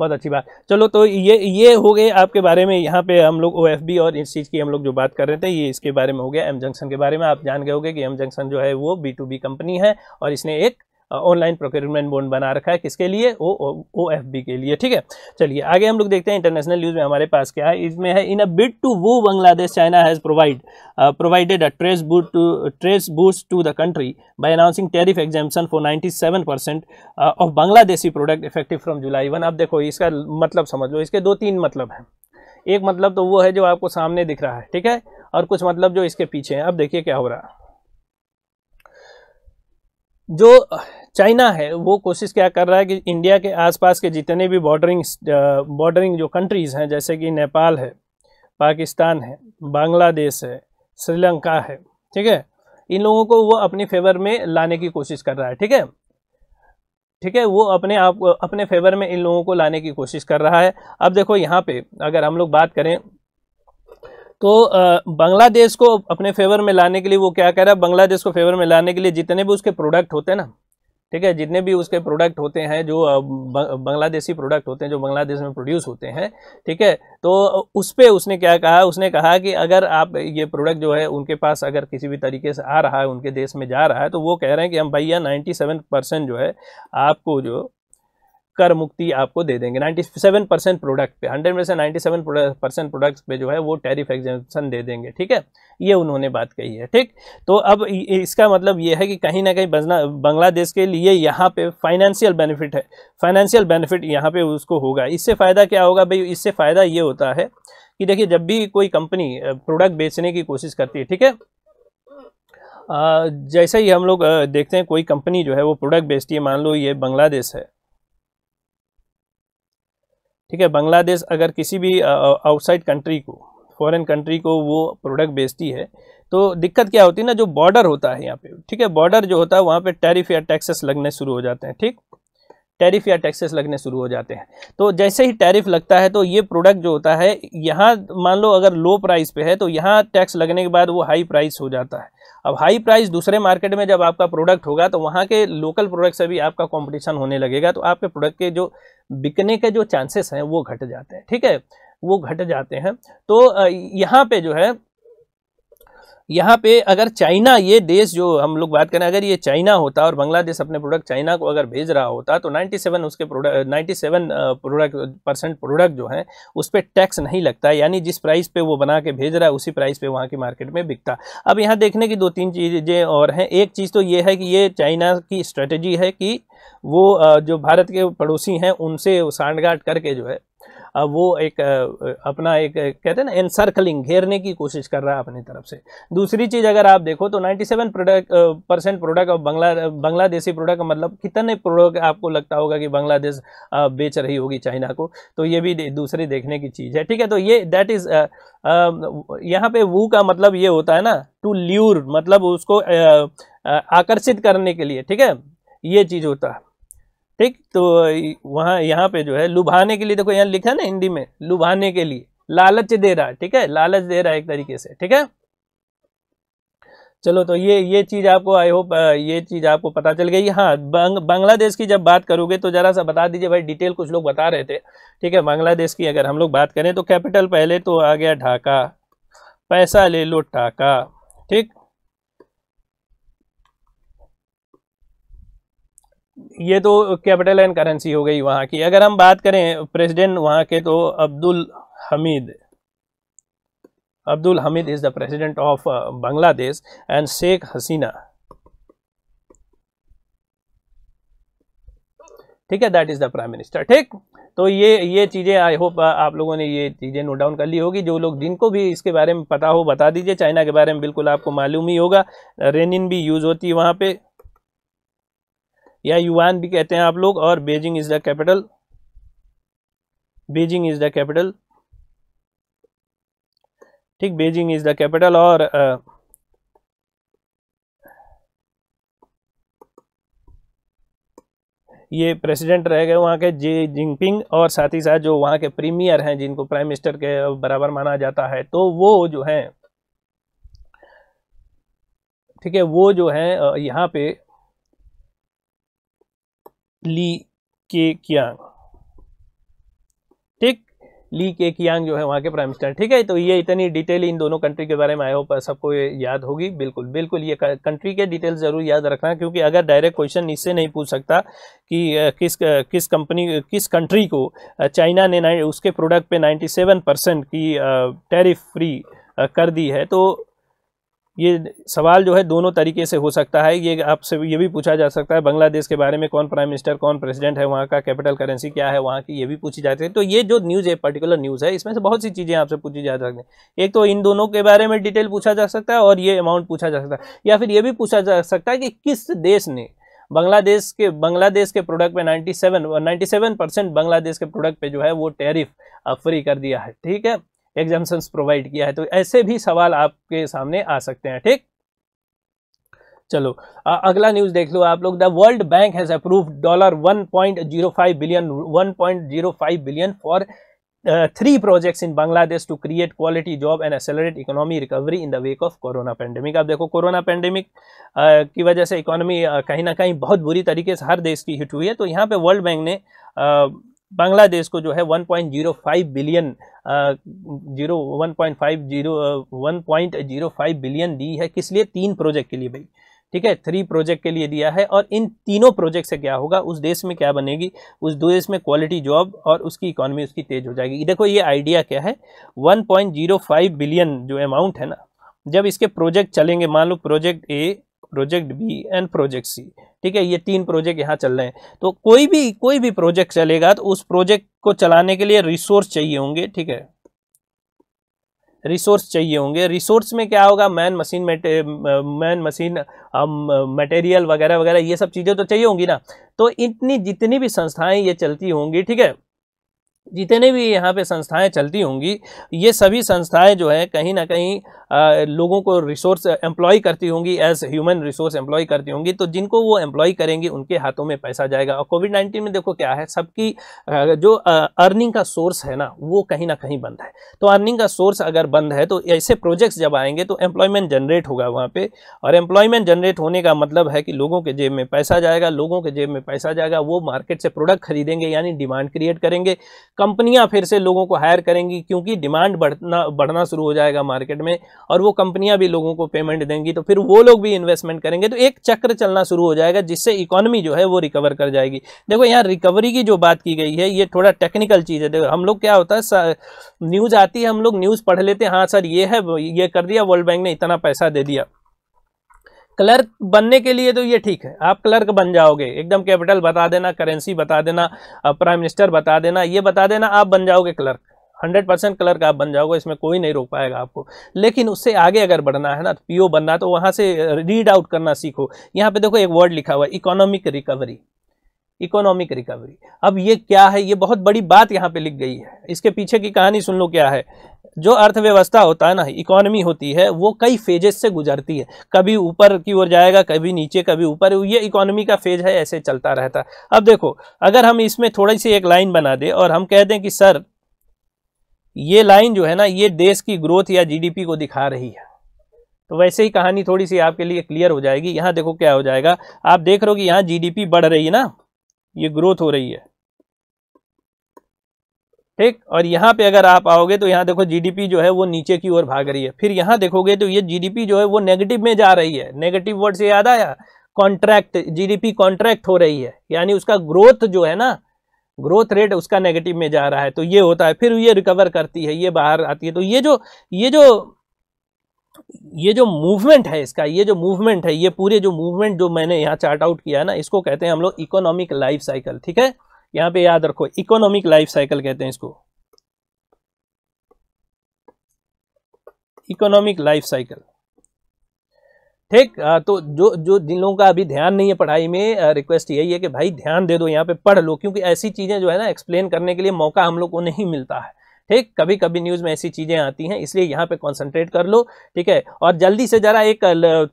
बहुत अच्छी बात चलो तो ये ये हो गए आपके बारे में यहाँ पे हम लोग ओ और इस चीज़ की हम लोग जो बात कर रहे थे ये इसके बारे में हो गया एम जंक्शन के बारे में आप जान गए होगे कि एम जंक्शन जो है वो बी कंपनी है और इसने एक ऑनलाइन प्रोक्योरमेंट बोन बना रखा है किसके लिए ओ ओ एफ बी के लिए ठीक है चलिए आगे हम लोग देखते हैं इंटरनेशनल न्यूज़ में हमारे पास क्या है इसमें है इन अ बिड टू वो Bangladesh China has provide provided a trace boot to trace boost to the country by announcing tariff exemption for ninety seven percent of Bangladeshi product effective from July one आप देखो इसका मतलब समझ लो इसके दो तीन मतलब हैं एक मतलब तो वो है जो आपको सामने दिख रहा है ठीक है और कुछ मतलब जो इसके पीछे हैं अब देखिए क्या हो रहा है जो चाइना है वो कोशिश क्या कर रहा है कि इंडिया के आसपास के जितने भी बॉर्डरिंग बॉर्डरिंग जो कंट्रीज़ हैं जैसे कि नेपाल है पाकिस्तान है बांग्लादेश है श्रीलंका है ठीक है इन लोगों को वो अपने फेवर में लाने की कोशिश कर रहा है ठीक है ठीक है वो अपने आप अपने फेवर में इन लोगों को लाने की कोशिश कर रहा है अब देखो यहाँ पे अगर हम लोग बात करें तो बांग्लादेश को अपने फेवर में लाने के लिए वो क्या कह रहा है बांग्लादेश को फेवर में लाने के लिए जितने भी उसके प्रोडक्ट होते हैं ना ठीक है जितने भी उसके प्रोडक्ट होते हैं जो बांग्लादेशी प्रोडक्ट होते हैं जो बांग्लादेश में प्रोड्यूस होते हैं ठीक है तो उस पर उसने क्या कहा उसने कहा कि अगर आप ये प्रोडक्ट जो है उनके पास अगर किसी भी तरीके से आ रहा है उनके देश में जा रहा है तो वो कह रहे हैं कि हम भैया नाइन्टी जो है आपको जो कर मुक्ति आपको दे देंगे 97 परसेंट प्रोडक्ट पे 100 में से 97 परसेंट प्रोडक्ट्स पे जो है वो टैरिफ एग्जेम्पन दे देंगे ठीक है ये उन्होंने बात कही है ठीक तो अब इसका मतलब ये है कि कहीं ना कहीं बजना बांग्लादेश के लिए यहाँ पे फाइनेंशियल बेनिफिट है फाइनेंशियल बेनिफिट यहाँ पे उसको होगा इससे फ़ायदा क्या होगा भाई इससे फ़ायदा ये होता है कि देखिए जब भी कोई कंपनी प्रोडक्ट बेचने की कोशिश करती है ठीक है जैसे ही हम लोग देखते हैं कोई कंपनी जो है वो प्रोडक्ट बेचती है मान लो ये बांग्लादेश है ठीक है बांग्लादेश अगर किसी भी आउटसाइड कंट्री को फॉरेन कंट्री को वो प्रोडक्ट बेचती है तो दिक्कत क्या होती है ना जो बॉर्डर होता है यहाँ पे ठीक है बॉर्डर जो होता है वहाँ पे टैरिफ या टैक्सेस लगने शुरू हो जाते हैं ठीक टैरिफ या टैक्सेस लगने शुरू हो जाते हैं तो जैसे ही टैरिफ लगता है तो ये प्रोडक्ट जो होता है यहाँ मान लो अगर लो प्राइस पे है तो यहाँ टैक्स लगने के बाद वो हाई प्राइस हो जाता है अब हाई प्राइस दूसरे मार्केट में जब आपका प्रोडक्ट होगा तो वहाँ के लोकल प्रोडक्ट से भी आपका कॉम्पिटिशन होने लगेगा तो आपके प्रोडक्ट के जो बिकने के जो चांसेस हैं वो घट जाते हैं ठीक है वो घट जाते हैं तो यहाँ पे जो है यहाँ पे अगर चाइना ये देश जो हम लोग बात करें अगर ये चाइना होता और बांग्लादेश अपने प्रोडक्ट चाइना को अगर भेज रहा होता तो 97 उसके प्रोडक्ट 97 प्रोडक्ट परसेंट प्रोडक्ट जो है उस पर टैक्स नहीं लगता यानी जिस प्राइस पे वो बना के भेज रहा है उसी प्राइस पे वहाँ की मार्केट में बिकता अब यहाँ देखने की दो तीन चीज़ें और हैं एक चीज़ तो ये है कि ये चाइना की स्ट्रेटजी है कि वो जो भारत के पड़ोसी हैं उनसे सांठ करके जो है अब वो एक अपना एक कहते हैं ना एनसर्कलिंग घेरने की कोशिश कर रहा है अपनी तरफ से दूसरी चीज़ अगर आप देखो तो 97 product percent product of Bangla Bangladeshi product मतलब कितने प्रोडक्ट आपको लगता होगा कि बांग्लादेश बेच रही होगी चाइना को तो ये भी दूसरी देखने की चीज़ है ठीक है तो ये दैट इज़ यहाँ पे वू का मतलब ये होता है ना टू ल्यूर मतलब उसको आकर्षित करने के लिए ठीक है ये चीज़ होता है ठीक तो वहाँ यहाँ पे जो है लुभाने के लिए देखो यहाँ लिखा ना हिंदी में लुभाने के लिए लालच दे रहा है ठीक है लालच दे रहा है एक तरीके से ठीक है चलो तो ये ये चीज़ आपको आई होप ये चीज़ आपको पता चल गई हाँ बंग, बांग्लादेश की जब बात करोगे तो ज़रा सा बता दीजिए भाई डिटेल कुछ लोग बता रहे थे ठीक है बांग्लादेश की अगर हम लोग बात करें तो कैपिटल पहले तो आ गया ढाका पैसा ले लो ढाका ठीक ये तो कैपिटल एंड करेंसी हो गई वहाँ की अगर हम बात करें प्रेसिडेंट वहाँ के तो Abdul Hamid Abdul Hamid is the president of Bangladesh and Sheikh Hasina ठीक है that is the prime minister ठीक तो ये ये चीज़ें आई होप uh, आप लोगों ने ये चीज़ें नोट डाउन कर ली होगी जो लोग जिनको भी इसके बारे में पता हो बता दीजिए चाइना के बारे में बिल्कुल आपको मालूम ही होगा रेनिन भी यूज़ होती है वहाँ पर या युआन भी कहते हैं आप लोग और Beijing is the capital Beijing is the capital ठीक बीजिंग इज़ द कैपिटल और आ, ये प्रेसिडेंट रह गए वहाँ के जी जिनपिंग और साथ ही साथ जो वहाँ के प्रीमियर हैं जिनको प्राइम मिनिस्टर के बराबर माना जाता है तो वो जो हैं ठीक है वो जो हैं यहाँ पे ली के कियांग ठीक ली के कियांग जो है वहां के प्राइम मिनिस्टर ठीक है तो ये इतनी डिटेल इन दोनों कंट्री के बारे में आई होप सबको ये याद होगी बिल्कुल बिल्कुल ये कंट्री के डिटेल ज़रूर याद रखना क्योंकि अगर डायरेक्ट क्वेश्चन इससे नहीं पूछ सकता कि किस किस कंपनी किस कंट्री को चाइना ने उसके प्रोडक्ट पे नाइन्टी परसेंट की टेरिफ फ्री कर दी है तो ये सवाल जो है दोनों तरीके से हो सकता है ये आपसे ये भी पूछा जा सकता है बांग्लादेश के बारे में कौन प्राइम मिनिस्टर कौन प्रेसिडेंट है वहाँ का कैपिटल करेंसी क्या है वहाँ की ये भी पूछी जाती है तो ये जो न्यूज़ है पर्टिकुलर न्यूज़ है इसमें से बहुत सी चीज़ें आपसे पूछी जा सकती हैं एक तो इन दोनों के बारे में डिटेल पूछा जा सकता है और ये अमाउंट पूछा जा सकता है या फिर ये भी पूछा जा सकता है कि किस देश ने बांग्लादेश के बांग्लादेश के प्रोडक्ट पे 97 97 परसेंट बांग्लादेश के प्रोडक्ट पे जो है वो टैरिफ फ्री कर दिया है ठीक है एग्जामेशन प्रोवाइड किया है तो ऐसे भी सवाल आपके सामने आ सकते हैं ठीक चलो आ, अगला न्यूज़ देख लो आप लोग the world bank has approve dollar 1.05 billion 1.05 billion for three projects in Bangladesh to create quality job and accelerate economy recovery in the wake of corona pandemic आप देखो कोरोना पैंडेमिक की वजह से इकोनॉमी कहीं ना कहीं बहुत बुरी तरीके से हर देश की हिट हुई है तो यहाँ पे वर्ल्ड बैंक ने बांग्लादेश को जो है 1.05 billion zero one point five zero one point zero five billion दी है किस लिए तीन प्रोजेक्ट के लिए भाई ठीक है थ्री प्रोजेक्ट के लिए दिया है और इन तीनों प्रोजेक्ट से क्या होगा उस देश में क्या बनेगी उस देश में क्वालिटी जॉब और उसकी इकोनॉमी उसकी तेज हो जाएगी देखो ये आइडिया क्या है फाइव बिलियन जो अमाउंट है ना जब इसके प्रोजेक्ट चलेंगे मान लो project A project B and project C ठीक है ये तीन प्रोजेक्ट यहाँ चल रहे हैं तो कोई भी कोई भी प्रोजेक्ट चलेगा तो उस प्रोजेक्ट को चलाने के लिए रिसोर्स चाहिए होंगे ठीक है रिसोर्स चाहिए होंगे रिसोर्स में क्या होगा man machine man machine material वगैरह वगैरह ये सब चीज़ें तो चाहिए होंगी ना तो इतनी जितनी भी संस्थाएं ये चलती होंगी ठीक है जितने भी यहाँ पे संस्थाएं चलती होंगी ये सभी संस्थाएं जो है कहीं ना कहीं आ, लोगों को रिसोर्स एम्प्लॉय करती होंगी एज ह्यूमन रिसोर्स एम्प्लॉय करती होंगी तो जिनको वो एम्प्लॉय करेंगी उनके हाथों में पैसा जाएगा और कोविड नाइन्टीन में देखो क्या है सबकी जो आ, अर्निंग का सोर्स है ना वो कहीं ना कहीं बंद है तो अर्निंग का सोर्स अगर बंद है तो ऐसे प्रोजेक्ट्स जब आएंगे तो एम्प्लॉयमेंट जनरेट होगा वहाँ पर और एम्प्लॉयमेंट जनरेट होने का मतलब है कि लोगों के जेब में पैसा जाएगा लोगों के जेब में पैसा जाएगा वो मार्केट से प्रोडक्ट खरीदेंगे यानी डिमांड क्रिएट करेंगे कंपनियां फिर से लोगों को हायर करेंगी क्योंकि डिमांड बढ़ना बढ़ना शुरू हो जाएगा मार्केट में और वो कंपनियां भी लोगों को पेमेंट देंगी तो फिर वो लोग भी इन्वेस्टमेंट करेंगे तो एक चक्र चलना शुरू हो जाएगा जिससे इकोनॉमी जो है वो रिकवर कर जाएगी देखो यहाँ रिकवरी की जो बात की गई है ये थोड़ा टेक्निकल चीज़ है देखो हम लोग क्या होता है न्यूज़ आती है हम लोग न्यूज़ पढ़ लेते हैं हाँ सर ये है ये कर दिया वर्ल्ड बैंक ने इतना पैसा दे दिया क्लर्क बनने के लिए तो ये ठीक है आप क्लर्क बन जाओगे एकदम कैपिटल बता देना करेंसी बता देना प्राइम मिनिस्टर बता देना ये बता देना आप बन जाओगे क्लर्क हंड्रेड परसेंट क्लर्क आप बन जाओगे इसमें कोई नहीं रोक पाएगा आपको लेकिन उससे आगे अगर बढ़ना है ना तो पीओ बनना तो वहाँ से रीड आउट करना सीखो यहाँ पे देखो एक वर्ड लिखा हुआ है इकोनॉमिक रिकवरी इकोनॉमिक रिकवरी अब ये क्या है ये बहुत बड़ी बात यहाँ पे लिख गई है इसके पीछे की कहानी सुन लो क्या है जो अर्थव्यवस्था होता है ना इकोनॉमी होती है वो कई फेजेस से गुजरती है कभी ऊपर की ओर जाएगा कभी नीचे कभी ऊपर ये इकोनॉमी का फेज है ऐसे चलता रहता है अब देखो अगर हम इसमें थोड़ी सी एक लाइन बना दें और हम कह दें कि सर ये लाइन जो है ना ये देश की ग्रोथ या जीडीपी को दिखा रही है तो वैसे ही कहानी थोड़ी सी आपके लिए क्लियर हो जाएगी यहाँ देखो क्या हो जाएगा आप देख रहे हो कि यहाँ जीडीपी बढ़ रही है ना ये ग्रोथ हो रही है ठीक और यहां पे अगर आप आओगे तो यहां देखो जीडीपी जो है वो नीचे की ओर भाग रही है फिर यहां देखोगे तो ये जीडीपी जो है वो नेगेटिव में जा रही है नेगेटिव वर्ड से याद आया कॉन्ट्रैक्ट जीडीपी कॉन्ट्रैक्ट हो रही है यानी उसका ग्रोथ जो है ना ग्रोथ रेट उसका नेगेटिव में जा रहा है तो ये होता है फिर ये रिकवर करती है ये बाहर आती है तो ये जो ये जो ये जो मूवमेंट है इसका ये जो मूवमेंट है ये पूरे जो मूवमेंट जो मैंने यहाँ चार्ट आउट किया है ना इसको कहते हैं हम लोग इकोनॉमिक लाइफ साइकिल ठीक है यहाँ पे याद रखो इकोनॉमिक लाइफ साइकिल कहते हैं इसको इकोनॉमिक लाइफ साइकिल ठीक तो जो जो जिन लोगों का अभी ध्यान नहीं है पढ़ाई में रिक्वेस्ट यही है कि भाई ध्यान दे दो यहाँ पे पढ़ लो क्योंकि ऐसी चीज़ें जो है ना एक्सप्लेन करने के लिए मौका हम लोग को नहीं मिलता है ठीक कभी कभी न्यूज़ में ऐसी चीज़ें आती हैं इसलिए यहाँ पे कॉन्सेंट्रेट कर लो ठीक है और जल्दी से ज़रा एक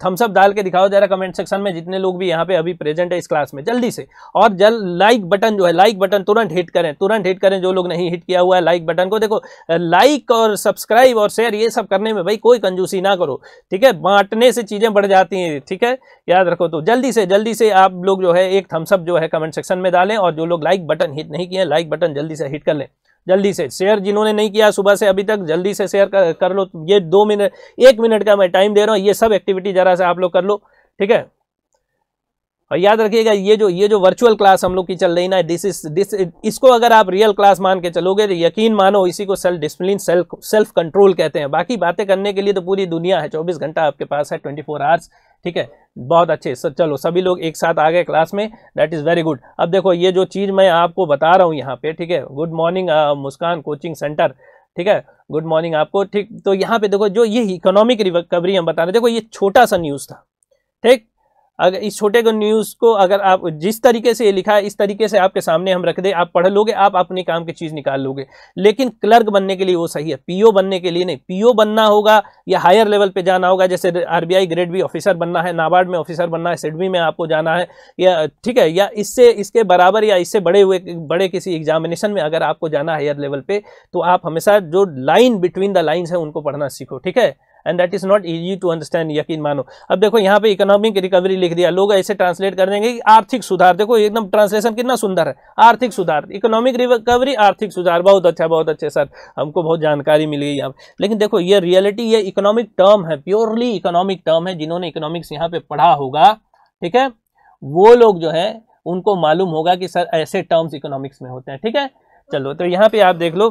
थम्सअप डाल के दिखाओ ज़रा कमेंट सेक्शन में जितने लोग भी यहाँ पे अभी प्रेजेंट है इस क्लास में जल्दी से और जल लाइक बटन जो है लाइक बटन तुरंत हिट करें तुरंत हिट करें जो लोग नहीं हिट किया हुआ है लाइक बटन को देखो लाइक और सब्सक्राइब और शेयर ये सब करने में भाई कोई कंजूसी ना करो ठीक है बांटने से चीज़ें बढ़ जाती हैं ठीक है याद रखो तो जल्दी से जल्दी से आप लोग जो है एक थम्सअप जो है कमेंट सेक्शन में डालें और जो लोग लाइक बटन हिट नहीं किए लाइक बटन जल्दी से हिट कर लें जल्दी से शेयर जिन्होंने नहीं किया सुबह से अभी तक जल्दी से शेयर कर, कर लो ये दो मिनट एक मिनट का मैं टाइम दे रहा हूँ ये सब एक्टिविटी ज़रा से आप लोग कर लो ठीक है और याद रखिएगा ये जो ये जो वर्चुअल क्लास हम लोग की चल रही ना दिस इज दिस इसको अगर आप रियल क्लास मान के चलोगे तो यकीन मानो इसी को self discipline self self control कहते हैं बाकी बातें करने के लिए तो पूरी दुनिया है चौबीस घंटा आपके पास है ट्वेंटी फोर आवर्स ठीक है बहुत अच्छे सर चलो सभी लोग एक साथ आ गए क्लास में दैट इज़ वेरी गुड अब देखो ये जो चीज़ मैं आपको बता रहा हूँ यहाँ पे ठीक है good morning uh, Muskan coaching centre ठीक है गुड मॉर्निंग आपको ठीक तो यहाँ पे देखो जो ये इकोनॉमिक रिकवरी हम बता रहे देखो ये छोटा सा न्यूज़ था ठीक अगर इस छोटे को न्यूज़ को अगर आप जिस तरीके से ये लिखा है इस तरीके से आपके सामने हम रख दे आप पढ़ लोगे आप अपने काम की चीज़ निकाल लोगे लेकिन क्लर्क बनने के लिए वो सही है पीओ बनने के लिए नहीं पीओ बनना होगा या हायर लेवल पे जाना होगा जैसे आरबीआई ग्रेड बी ऑफिसर बनना है नाबार्ड में ऑफिसर बनना है सिडबी में आपको जाना है या ठीक है या इससे इसके बराबर या इससे बड़े हुए बड़े किसी एग्जामिनेशन में अगर आपको जाना हायर लेवल पर तो आप हमेशा जो लाइन बिटवीन द लाइन्स है उनको पढ़ना सीखो ठीक है and that is not easy to understand यकीन मानो अब देखो यहाँ पे इकोनॉमिक रिकवरी लिख दिया लोग ऐसे ट्रांसलेट कर देंगे कि आर्थिक सुधार देखो एकदम ट्रांसलेशन कितना सुंदर है आर्थिक सुधार इकोनॉमिक रिकवरी आर्थिक सुधार बहुत अच्छा बहुत अच्छे सर हमको बहुत जानकारी मिल गई यहाँ लेकिन देखो ये रियलिटी ये इकोनॉमिक टर्म है प्योरली इकोनॉमिक टर्म है जिन्होंने इकोनॉमिक्स यहाँ पे पढ़ा होगा ठीक है वो लोग जो है उनको मालूम होगा कि सर ऐसे टर्म्स इकोनॉमिक्स में होते हैं ठीक है चलो तो यहाँ पे आप देख लो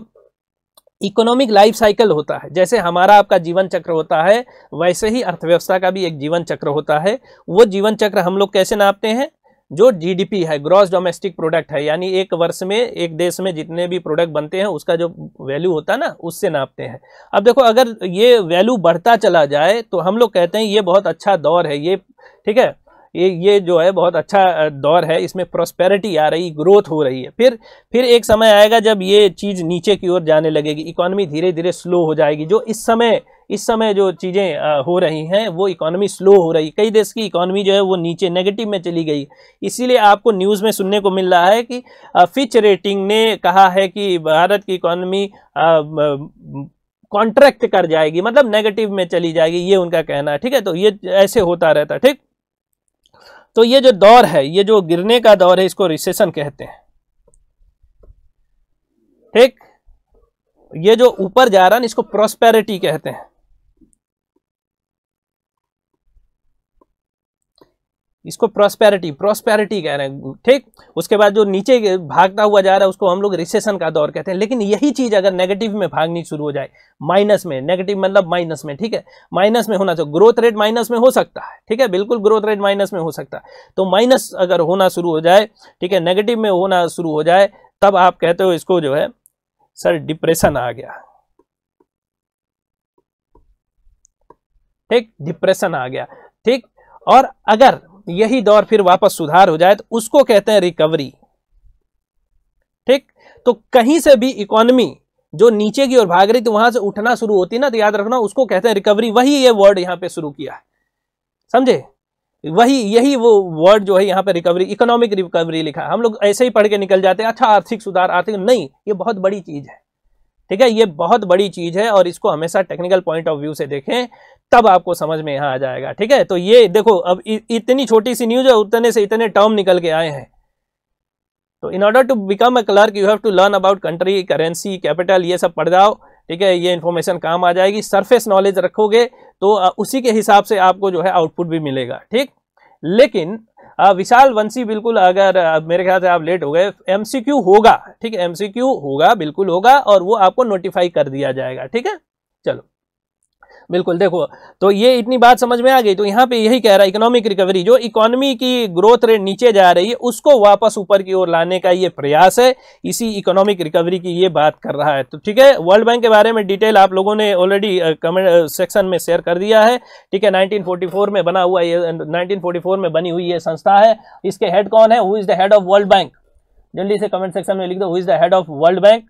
इकोनॉमिक लाइफ साइकिल होता है जैसे हमारा आपका जीवन चक्र होता है वैसे ही अर्थव्यवस्था का भी एक जीवन चक्र होता है वो जीवन चक्र हम लोग कैसे नापते हैं जो जीडीपी है ग्रॉस डोमेस्टिक प्रोडक्ट है यानी एक वर्ष में एक देश में जितने भी प्रोडक्ट बनते हैं उसका जो वैल्यू होता है ना उससे नापते हैं अब देखो अगर ये वैल्यू बढ़ता चला जाए तो हम लोग कहते हैं ये बहुत अच्छा दौर है ये ठीक है ये ये जो है बहुत अच्छा दौर है इसमें प्रॉस्पेरिटी आ रही ग्रोथ हो रही है फिर फिर एक समय आएगा जब ये चीज़ नीचे की ओर जाने लगेगी इकोनॉमी धीरे धीरे स्लो हो जाएगी जो इस समय इस समय जो चीज़ें हो रही हैं वो इकोनॉमी स्लो हो रही कई देश की इकोनॉमी जो है वो नीचे नेगेटिव में चली गई इसीलिए आपको न्यूज़ में सुनने को मिल रहा है कि फिच रेटिंग ने कहा है कि भारत की इकोनॉमी कॉन्ट्रैक्ट कर जाएगी मतलब नेगेटिव में चली जाएगी ये उनका कहना है ठीक है तो ये ऐसे होता रहता है ठीक तो ये जो दौर है ये जो गिरने का दौर है इसको रिसेशन कहते हैं ठीक ये जो ऊपर जा रहा है इसको प्रोस्पेरिटी कहते हैं इसको प्रॉस्पैरिटी प्रॉस्पैरिटी कह रहे हैं ठीक उसके बाद जो नीचे भागता हुआ जा रहा है उसको हम लोग रिसेशन का दौर कहते हैं लेकिन यही चीज़ अगर नेगेटिव में भागनी शुरू हो जाए माइनस में नेगेटिव मतलब माइनस में ठीक है माइनस में होना चाहिए ग्रोथ रेट माइनस में हो सकता है ठीक है बिल्कुल ग्रोथ रेट माइनस में हो सकता है तो माइनस अगर होना शुरू हो जाए ठीक है नेगेटिव में होना शुरू हो जाए तब आप कहते हो इसको जो है सर डिप्रेशन आ गया ठीक डिप्रेशन आ गया ठीक और अगर यही दौर फिर वापस सुधार हो जाए तो उसको कहते हैं रिकवरी ठीक तो कहीं से भी इकोनॉमी जो नीचे की ओर भाग रही थी वहां से उठना शुरू होती ना तो याद रखना उसको कहते हैं रिकवरी वही ये वर्ड यहां पे शुरू किया है समझे वही यही वो वर्ड जो है यहां पे रिकवरी इकोनॉमिक रिकवरी लिखा है हम लोग ऐसे ही पढ़ के निकल जाते हैं अच्छा आर्थिक सुधार आर्थिक नहीं ये बहुत बड़ी चीज है ठीक है ये बहुत बड़ी चीज़ है और इसको हमेशा टेक्निकल पॉइंट ऑफ व्यू से देखें तब आपको समझ में यहाँ आ जाएगा ठीक है तो ये देखो अब इतनी छोटी सी न्यूज है उतने से इतने टर्म निकल के आए हैं तो in order to become a clerk you have to learn about country currency capital ये सब पढ़ जाओ ठीक है ये इन्फॉर्मेशन काम आ जाएगी सरफेस नॉलेज रखोगे तो उसी के हिसाब से आपको जो है आउटपुट भी मिलेगा ठीक लेकिन विशाल वंशी बिल्कुल अगर मेरे ख्याल से आप लेट हो गए एमसीक्यू होगा ठीक है एमसीक्यू होगा बिल्कुल होगा और वो आपको नोटिफाई कर दिया जाएगा ठीक है चलो बिल्कुल देखो तो ये इतनी बात समझ में आ गई तो यहाँ पे यही कह रहा है इकोनॉमिक रिकवरी जो इकोनॉमी की ग्रोथ रेट नीचे जा रही है उसको वापस ऊपर की ओर लाने का ये प्रयास है इसी इकोनॉमिक रिकवरी की ये बात कर रहा है तो ठीक है वर्ल्ड बैंक के बारे में डिटेल आप लोगों ने ऑलरेडी कमेंट सेक्शन में शेयर कर दिया है ठीक है नाइनटीन में बना हुआ ये नाइनटीन में बनी हुई ये संस्था है इसके हेड कौन है who is the head of world bank जल्दी से कमेंट सेक्शन में लिख दो who is the head of world bank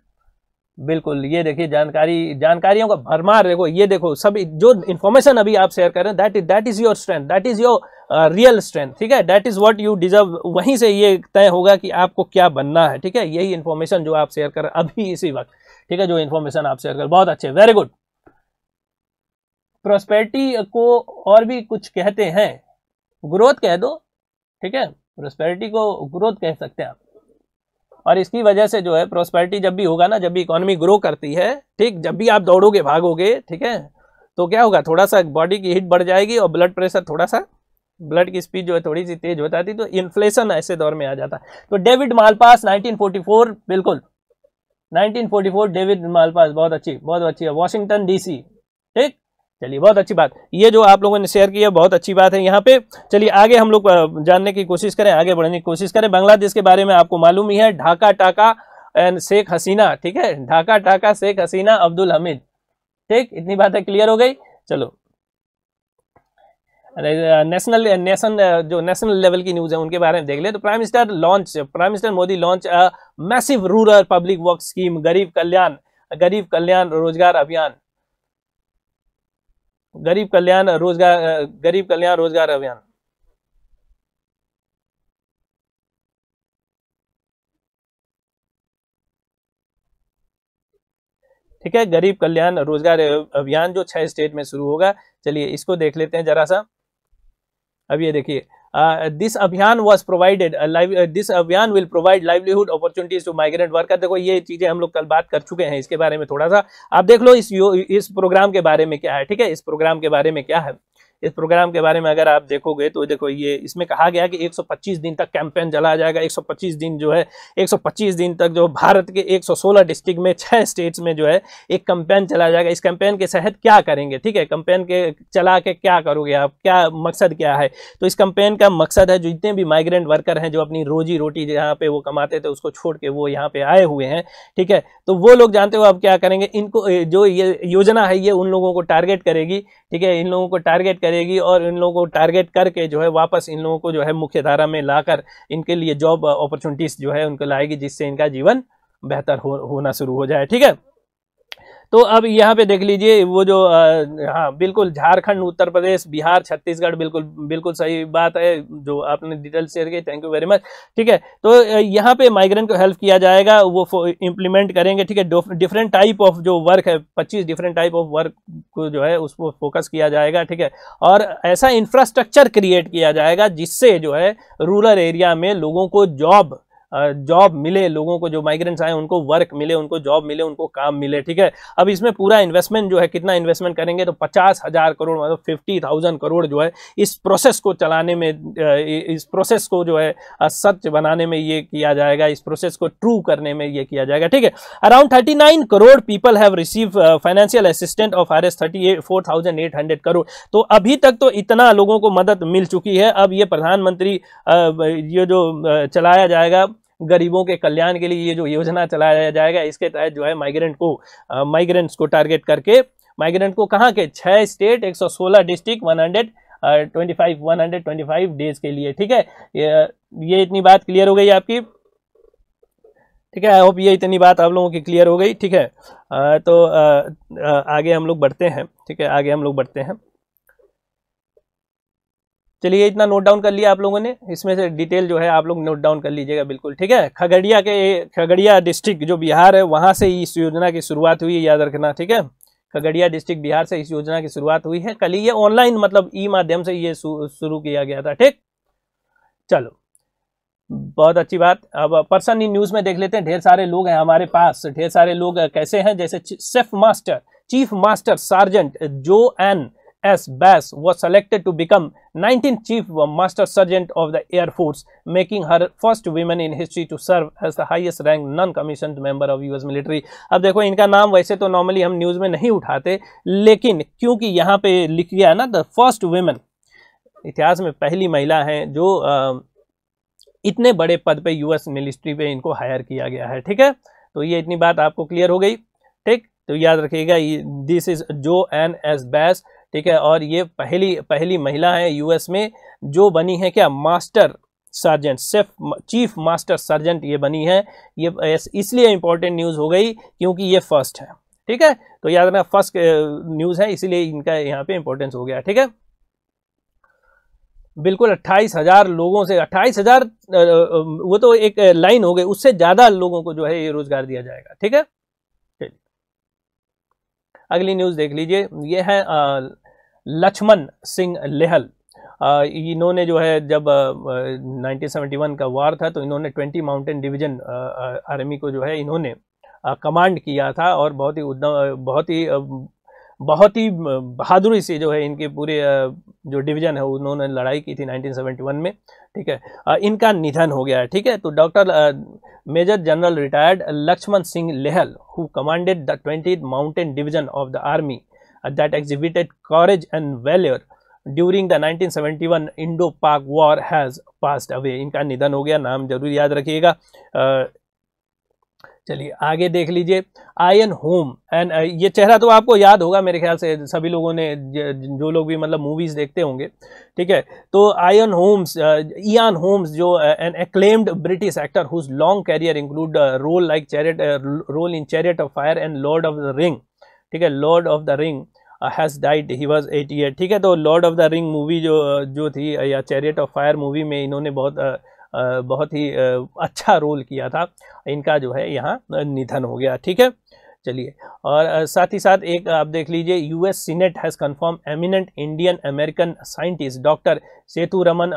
बिल्कुल ये देखिए जानकारी जानकारियों का भरमार देखो ये देखो सब जो इन्फॉर्मेशन अभी आप शेयर कर रहे हैं that is that is your strength that is your real strength ठीक है that is what you deserve वहीं से ये तय होगा कि आपको क्या बनना है ठीक है यही इन्फॉर्मेशन जो आप शेयर कर रहे हैं अभी इसी वक्त ठीक है जो इन्फॉर्मेशन आप शेयर कर बहुत अच्छे वेरी गुड प्रोस्पेरिटी को और भी कुछ कहते हैं ग्रोथ कह दो ठीक है प्रोस्पेरिटी को ग्रोथ कह सकते हैं आप और इसकी वजह से जो है प्रोस्पेरिटी जब भी होगा ना जब भी इकोनॉमी ग्रो करती है ठीक जब भी आप दौड़ोगे भागोगे ठीक है तो क्या होगा थोड़ा सा बॉडी की हीट बढ़ जाएगी और ब्लड प्रेशर थोड़ा सा ब्लड की स्पीड जो है थोड़ी सी तेज हो जाती तो इन्फ्लेशन ऐसे दौर में आ जाता तो डेविड मालपास 1944 बिल्कुल 1944 डेविड मालपास बहुत अच्छी बहुत अच्छी है वॉशिंगटन डीसी ठीक चलिए बहुत अच्छी बात ये जो आप लोगों ने शेयर किया बहुत अच्छी बात है यहाँ पे चलिए आगे हम लोग जानने की कोशिश करें आगे बढ़ने की कोशिश करें बांग्लादेश के बारे में आपको मालूम ही है ढाका टाका एंड शेख हसीना ठीक है ढाका टाका शेख हसीना अब्दुल हमीद ठीक इतनी बातें क्लियर हो गई चलो नेशनल नेशन जो नेशनल लेवल की न्यूज है उनके बारे में देख ले तो prime minister launch prime minister Modi launch massive rural public work scheme Garib Kalyan गरीब कल्याण रोजगार अभियान गरीब कल्याण रोजगार गरीब कल्याण रोजगार अभियान ठीक है गरीब कल्याण रोजगार अभियान जो छह स्टेट में शुरू होगा चलिए इसको देख लेते हैं जरा सा अब ये देखिए Uh, this Abhiyan was provided, uh, live, uh, this Abhiyan will provide livelihood opportunities to migrant worker. देखो ये चीज़ें हम लोग कल बात कर चुके हैं इसके बारे में थोड़ा सा आप देख लो इस इस प्रोग्राम के बारे में क्या है ठीक है इस प्रोग्राम के बारे में क्या है इस प्रोग्राम के बारे में अगर आप देखोगे तो देखो ये इसमें कहा गया कि 125 दिन तक कैंपेन चलाया जाएगा 125 दिन जो है 125 दिन तक जो भारत के 116 डिस्ट्रिक्ट में छः स्टेट्स में जो है एक कैंपेन चलाया जाएगा इस कैंपेन के तहत क्या करेंगे ठीक है कैंपेन के चला के क्या करोगे आप क्या मकसद क्या है तो इस कैंपेन का मकसद है जो जितने भी माइग्रेंट वर्कर हैं जो अपनी रोजी रोटी यहाँ पे वो कमाते थे उसको छोड़ के वो यहाँ पे आए हुए हैं ठीक है तो वो लोग जानते हो आप क्या करेंगे इनको जो ये योजना है ये उन लोगों को टारगेट करेगी ठीक है इन लोगों को टारगेट करेगी और इन लोगों को टारगेट करके जो है वापस इन लोगों को जो है मुख्य धारा में लाकर इनके लिए जॉब अपॉर्चुनिटीज़ जो है उनको लाएगी जिससे इनका जीवन बेहतर हो, होना शुरू हो जाए ठीक है तो अब यहाँ पे देख लीजिए वो जो हाँ बिल्कुल झारखंड उत्तर प्रदेश बिहार छत्तीसगढ़ बिल्कुल बिल्कुल सही बात है जो आपने डिटेल शेयर की थैंक यू वेरी मच ठीक है तो यहाँ पे माइग्रेंट को हेल्प किया जाएगा वो इम्प्लीमेंट करेंगे ठीक है डिफरेंट टाइप ऑफ जो वर्क है पच्चीस डिफरेंट टाइप ऑफ वर्क को जो है उस पर फोकस किया जाएगा ठीक है और ऐसा इंफ्रास्ट्रक्चर क्रिएट किया जाएगा जिससे जो है रूरल एरिया में लोगों को जॉब जॉब मिले लोगों को जो माइग्रेंट्स आए उनको वर्क मिले उनको जॉब मिले उनको काम मिले ठीक है अब इसमें पूरा इन्वेस्टमेंट जो है कितना इन्वेस्टमेंट करेंगे तो पचास हजार करोड़ मतलब फिफ्टी थाउजेंड करोड़ जो है इस प्रोसेस को चलाने में इस प्रोसेस को जो है सच बनाने में ये किया जाएगा इस प्रोसेस को ट्रू करने में ये किया जाएगा ठीक है around thirty nine crore people have receive financial assistant of R S thirty four thousand eight hundred crore तो अभी तक तो इतना लोगों को मदद मिल चुकी है अब ये प्रधानमंत्री ये जो चलाया जाएगा गरीबों के कल्याण के लिए ये जो योजना चलाया जाएगा इसके तहत जो है माइग्रेंट को माइग्रेंट्स को टारगेट करके माइग्रेंट को कहाँ के छः स्टेट सोलह district hundred twenty five days के लिए ठीक है ये, ये इतनी बात क्लियर हो गई आपकी ठीक है आई होप ये इतनी बात आप लोगों की क्लियर हो गई ठीक है आ, तो आ, आ, आगे हम लोग बढ़ते हैं ठीक है आगे हम लोग बढ़ते हैं चलिए इतना नोट डाउन कर लिया आप लोगों ने इसमें से डिटेल जो है आप लोग नोट डाउन कर लीजिएगा बिल्कुल ठीक है खगड़िया के खगड़िया डिस्ट्रिक्ट जो बिहार है वहाँ से इस योजना की शुरुआत हुई याद रखना ठीक है खगड़िया डिस्ट्रिक्ट बिहार से इस योजना की शुरुआत हुई है कल ही ये ऑनलाइन मतलब ई माध्यम से ये शुरू किया गया था ठीक चलो बहुत अच्छी बात अब पर्सन इन न्यूज़ में देख लेते हैं ढेर सारे लोग हैं हमारे पास ढेर सारे लोग कैसे हैं जैसे chief master chief master sergeant JoAnne S. Bass was selected to become 19th Chief Master Sergeant of the Air Force, making her first woman in history to serve as the highest rank non-commissioned member of US military. अब देखो इनका नाम वैसे तो normally हम news में नहीं उठाते लेकिन क्योंकि यहाँ पे लिख गया ना द फर्स्ट वुमेन इतिहास में पहली महिला हैं जो आ, इतने बड़े पद पे यूएस मिलिट्री पे इनको हायर किया गया है ठीक है तो ये इतनी बात आपको क्लियर हो गई ठीक तो याद रखिएगा this is JoAnne S Bass ठीक है और ये पहली पहली महिला है यूएस में जो बनी है क्या master sergeant chief chief master sergeant ये बनी है ये इसलिए इंपॉर्टेंट न्यूज़ हो गई क्योंकि ये फर्स्ट है ठीक है तो याद रखना फर्स्ट न्यूज़ है इसीलिए इनका यहाँ पे इंपॉर्टेंस हो गया ठीक है बिल्कुल अट्ठाईस हज़ार लोगों से अट्ठाईस हज़ार वो तो एक लाइन हो गई उससे ज़्यादा लोगों को जो है ये रोज़गार दिया जाएगा ठीक है चलिए अगली न्यूज़ देख लीजिए ये है आ, लक्ष्मण सिंह लेहल इन्होंने जो है जब 1971 का वार था तो इन्होंने 20 माउंटेन डिवीजन आर्मी को जो है इन्होंने कमांड किया था और बहुत ही उद्दम बहुत ही बहुत ही बहादुरी से जो है इनके पूरे जो डिवीजन है उन्होंने लड़ाई की थी 1971 में ठीक है इनका निधन हो गया है ठीक है तो doctor major general retired Lakshman Singh Lehal who commanded the twenty mountain division of the army Uh, that exhibited courage and valor during the 1971 Indo Pak war has passed away इनका निधन हो गया नाम जरूर याद रखिएगा uh, चलिए आगे देख लीजिए आयन होम एंड ये चेहरा तो आपको याद होगा मेरे ख्याल से सभी लोगों ने जो लोग भी मतलब मूवीज़ देखते होंगे ठीक है तो आयन होम्स ईयान होम्स जो an acclaimed British actor whose long career include role like chariot role in chariot of fire and lord of the ring ठीक है lord of the ring has died he was eighty eight ठीक है तो lord of the ring movie जो uh, जो थी uh, या chariot of fire movie में इन्होंने बहुत uh, बहुत ही अच्छा रोल किया था इनका जो है यहाँ निधन हो गया ठीक है चलिए और साथ ही साथ एक आप देख लीजिए US senate has confirm eminent Indian American scientist doctor Sethu Raman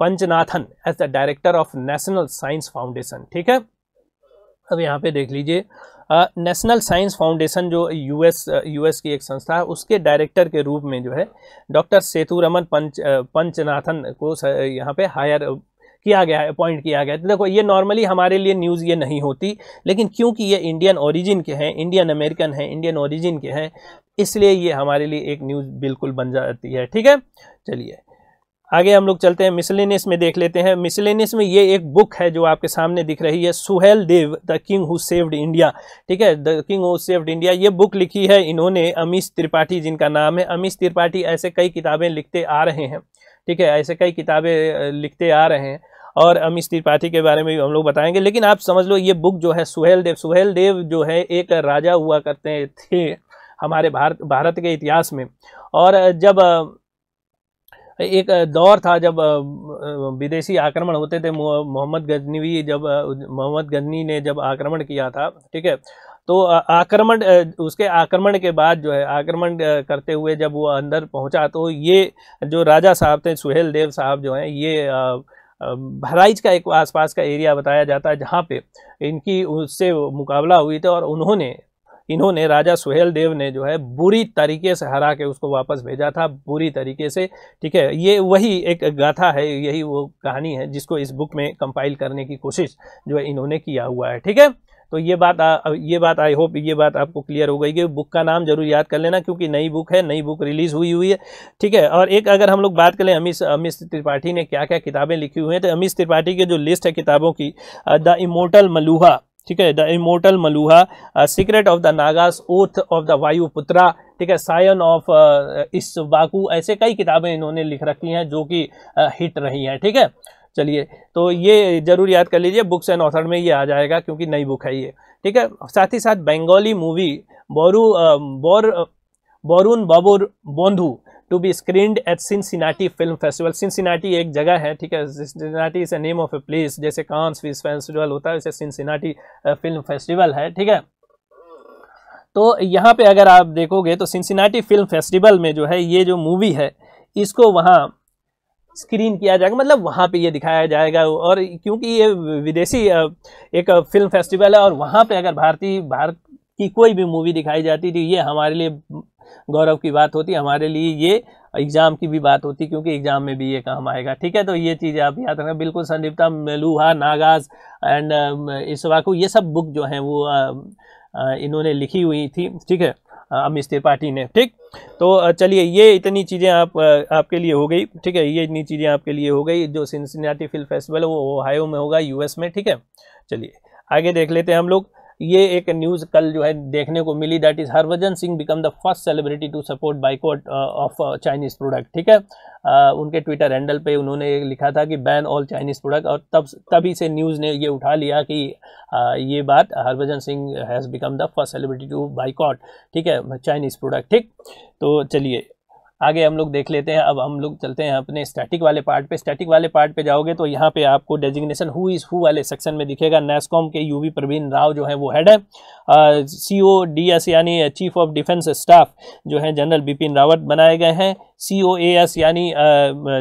Panchanathan as the director of national science foundation ठीक है अब यहाँ पे देख लीजिए नेशनल साइंस फाउंडेशन जो यूएस यूएस की एक संस्था है उसके डायरेक्टर के रूप में जो है डॉक्टर सेतुरमन पंच पंचनाथन को यहाँ पे हायर किया गया है अपॉइंट किया गया है तो देखो ये नॉर्मली हमारे लिए न्यूज़ ये नहीं होती लेकिन क्योंकि ये इंडियन ओरिजिन के हैं इंडियन अमेरिकन हैं इंडियन ओरिजिन के हैं इसलिए ये हमारे लिए एक न्यूज़ बिल्कुल बन जाती है ठीक है चलिए आगे हम लोग चलते हैं मिसलिनियस में देख लेते हैं मिसलिनियस में ये एक बुक है जो आपके सामने दिख रही है Suheldev the king who saved India ठीक है the king who saved India ये बुक लिखी है इन्होंने अमीश त्रिपाठी जिनका नाम है अमीश त्रिपाठी ऐसे कई किताबें लिखते आ रहे हैं ठीक है ऐसे कई किताबें लिखते आ रहे हैं और अमीश त्रिपाठी के बारे में भी हम लोग बताएंगे लेकिन आप समझ लो ये बुक जो है सुहेल देव सुहेल देव जो है एक राजा हुआ करते थे हमारे भारत भारत के इतिहास में और जब एक दौर था जब विदेशी आक्रमण होते थे मोहम्मद गजनवी जब मोहम्मद गजनी ने जब आक्रमण किया था ठीक है तो आक्रमण उसके आक्रमण के बाद जो है आक्रमण करते हुए जब वो अंदर पहुंचा तो ये जो राजा साहब थे सुहेल देव साहब जो हैं ये भराइच का एक आसपास का एरिया बताया जाता है जहाँ पे इनकी उससे मुकाबला हुई थी और उन्होंने इन्होंने राजा सुहेल देव ने जो है बुरी तरीके से हरा के उसको वापस भेजा था बुरी तरीके से ठीक है ये वही एक गाथा है यही वो कहानी है जिसको इस बुक में कंपाइल करने की कोशिश जो है इन्होंने किया हुआ है ठीक है तो ये बात आ, ये बात आई होप ये बात आपको क्लियर हो गई कि बुक का नाम जरूर याद कर लेना क्योंकि नई बुक है नई बुक रिलीज़ हुई हुई है ठीक है और एक अगर हम लोग बात करें अमित अमित त्रिपाठी ने क्या क्या किताबें लिखी हुई हैं तो अमित त्रिपाठी की जो लिस्ट है किताबों की द इमोटल मलूहा ठीक है the immortal Meluha secret of the Nagas oath of the Vayuputra ठीक है सायन ऑफ uh, इस वाकू ऐसे कई किताबें इन्होंने लिख रखी हैं जो कि हिट uh, रही हैं ठीक है चलिए तो ये जरूर याद कर लीजिए बुक्स एंड ऑथर में ये आ जाएगा क्योंकि नई बुक है ये ठीक है साथ ही साथ बंगाली मूवी बोरू बोर Barun Babur Bondhu to be screen at Cincinnati film festival Cincinnati एक जगह है ठीक है Cincinnati is a name of a place जैसे कांस फिल्म फेस्टिवल होता है वैसे सिंसिनाटी फिल्म फेस्टिवल है ठीक है तो यहाँ पे अगर आप देखोगे तो सिंसिनाटी फिल्म फेस्टिवल में जो है ये जो मूवी है इसको वहाँ स्क्रीन किया जाएगा मतलब वहाँ पे ये दिखाया जाएगा और क्योंकि ये विदेशी uh, एक फिल्म फेस्टिवल है और वहाँ पे अगर भारतीय भारत की कोई भी मूवी दिखाई जाती थी तो ये हमारे लिए गौरव की बात होती हमारे लिए ये एग्ज़ाम की भी बात होती क्योंकि एग्ज़ाम में भी ये काम आएगा ठीक है तो ये चीज़ें आप याद रखना बिल्कुल संदीप्ता मेलूहा नागाज एंड um, इसवाकू ये सब बुक जो हैं वो इन्होंने लिखी हुई थी ठीक है अमित त्रिपाठी ने ठीक तो चलिए ये इतनी चीज़ें आप आपके लिए हो गई ठीक है ये इतनी चीज़ें आपके लिए हो गई जो सिंसिनाटी फिल्म फेस्टिवल है वो ओहायो में होगा यूएस में ठीक है चलिए आगे देख लेते हैं हम लोग ये एक न्यूज़ कल जो है देखने को मिली that is Harbhajan Singh become the first celebrity to support boycott of Chinese product ठीक है uh, उनके ट्विटर हैंडल पे उन्होंने लिखा था कि बैन ऑल चाइनीज़ प्रोडक्ट और तब तभी से न्यूज़ ने ये उठा लिया कि uh, ये बात Harbhajan Singh has become the first celebrity to boycott ठीक है चाइनीज़ प्रोडक्ट ठीक तो चलिए आगे हम लोग देख लेते हैं अब हम लोग चलते हैं अपने स्टैटिक वाले पार्ट पे स्टैटिक वाले पार्ट पे जाओगे तो यहाँ पे आपको डेजिग्नेशन हु इज़ हु वाले सेक्शन में दिखेगा नेस्कॉम के यूवी प्रवीण राव जो है वो हेड है सी ओ डी एस यानी चीफ ऑफ डिफेंस स्टाफ जो है जनरल बिपिन रावत बनाए गए हैं सी ओ ए एस यानी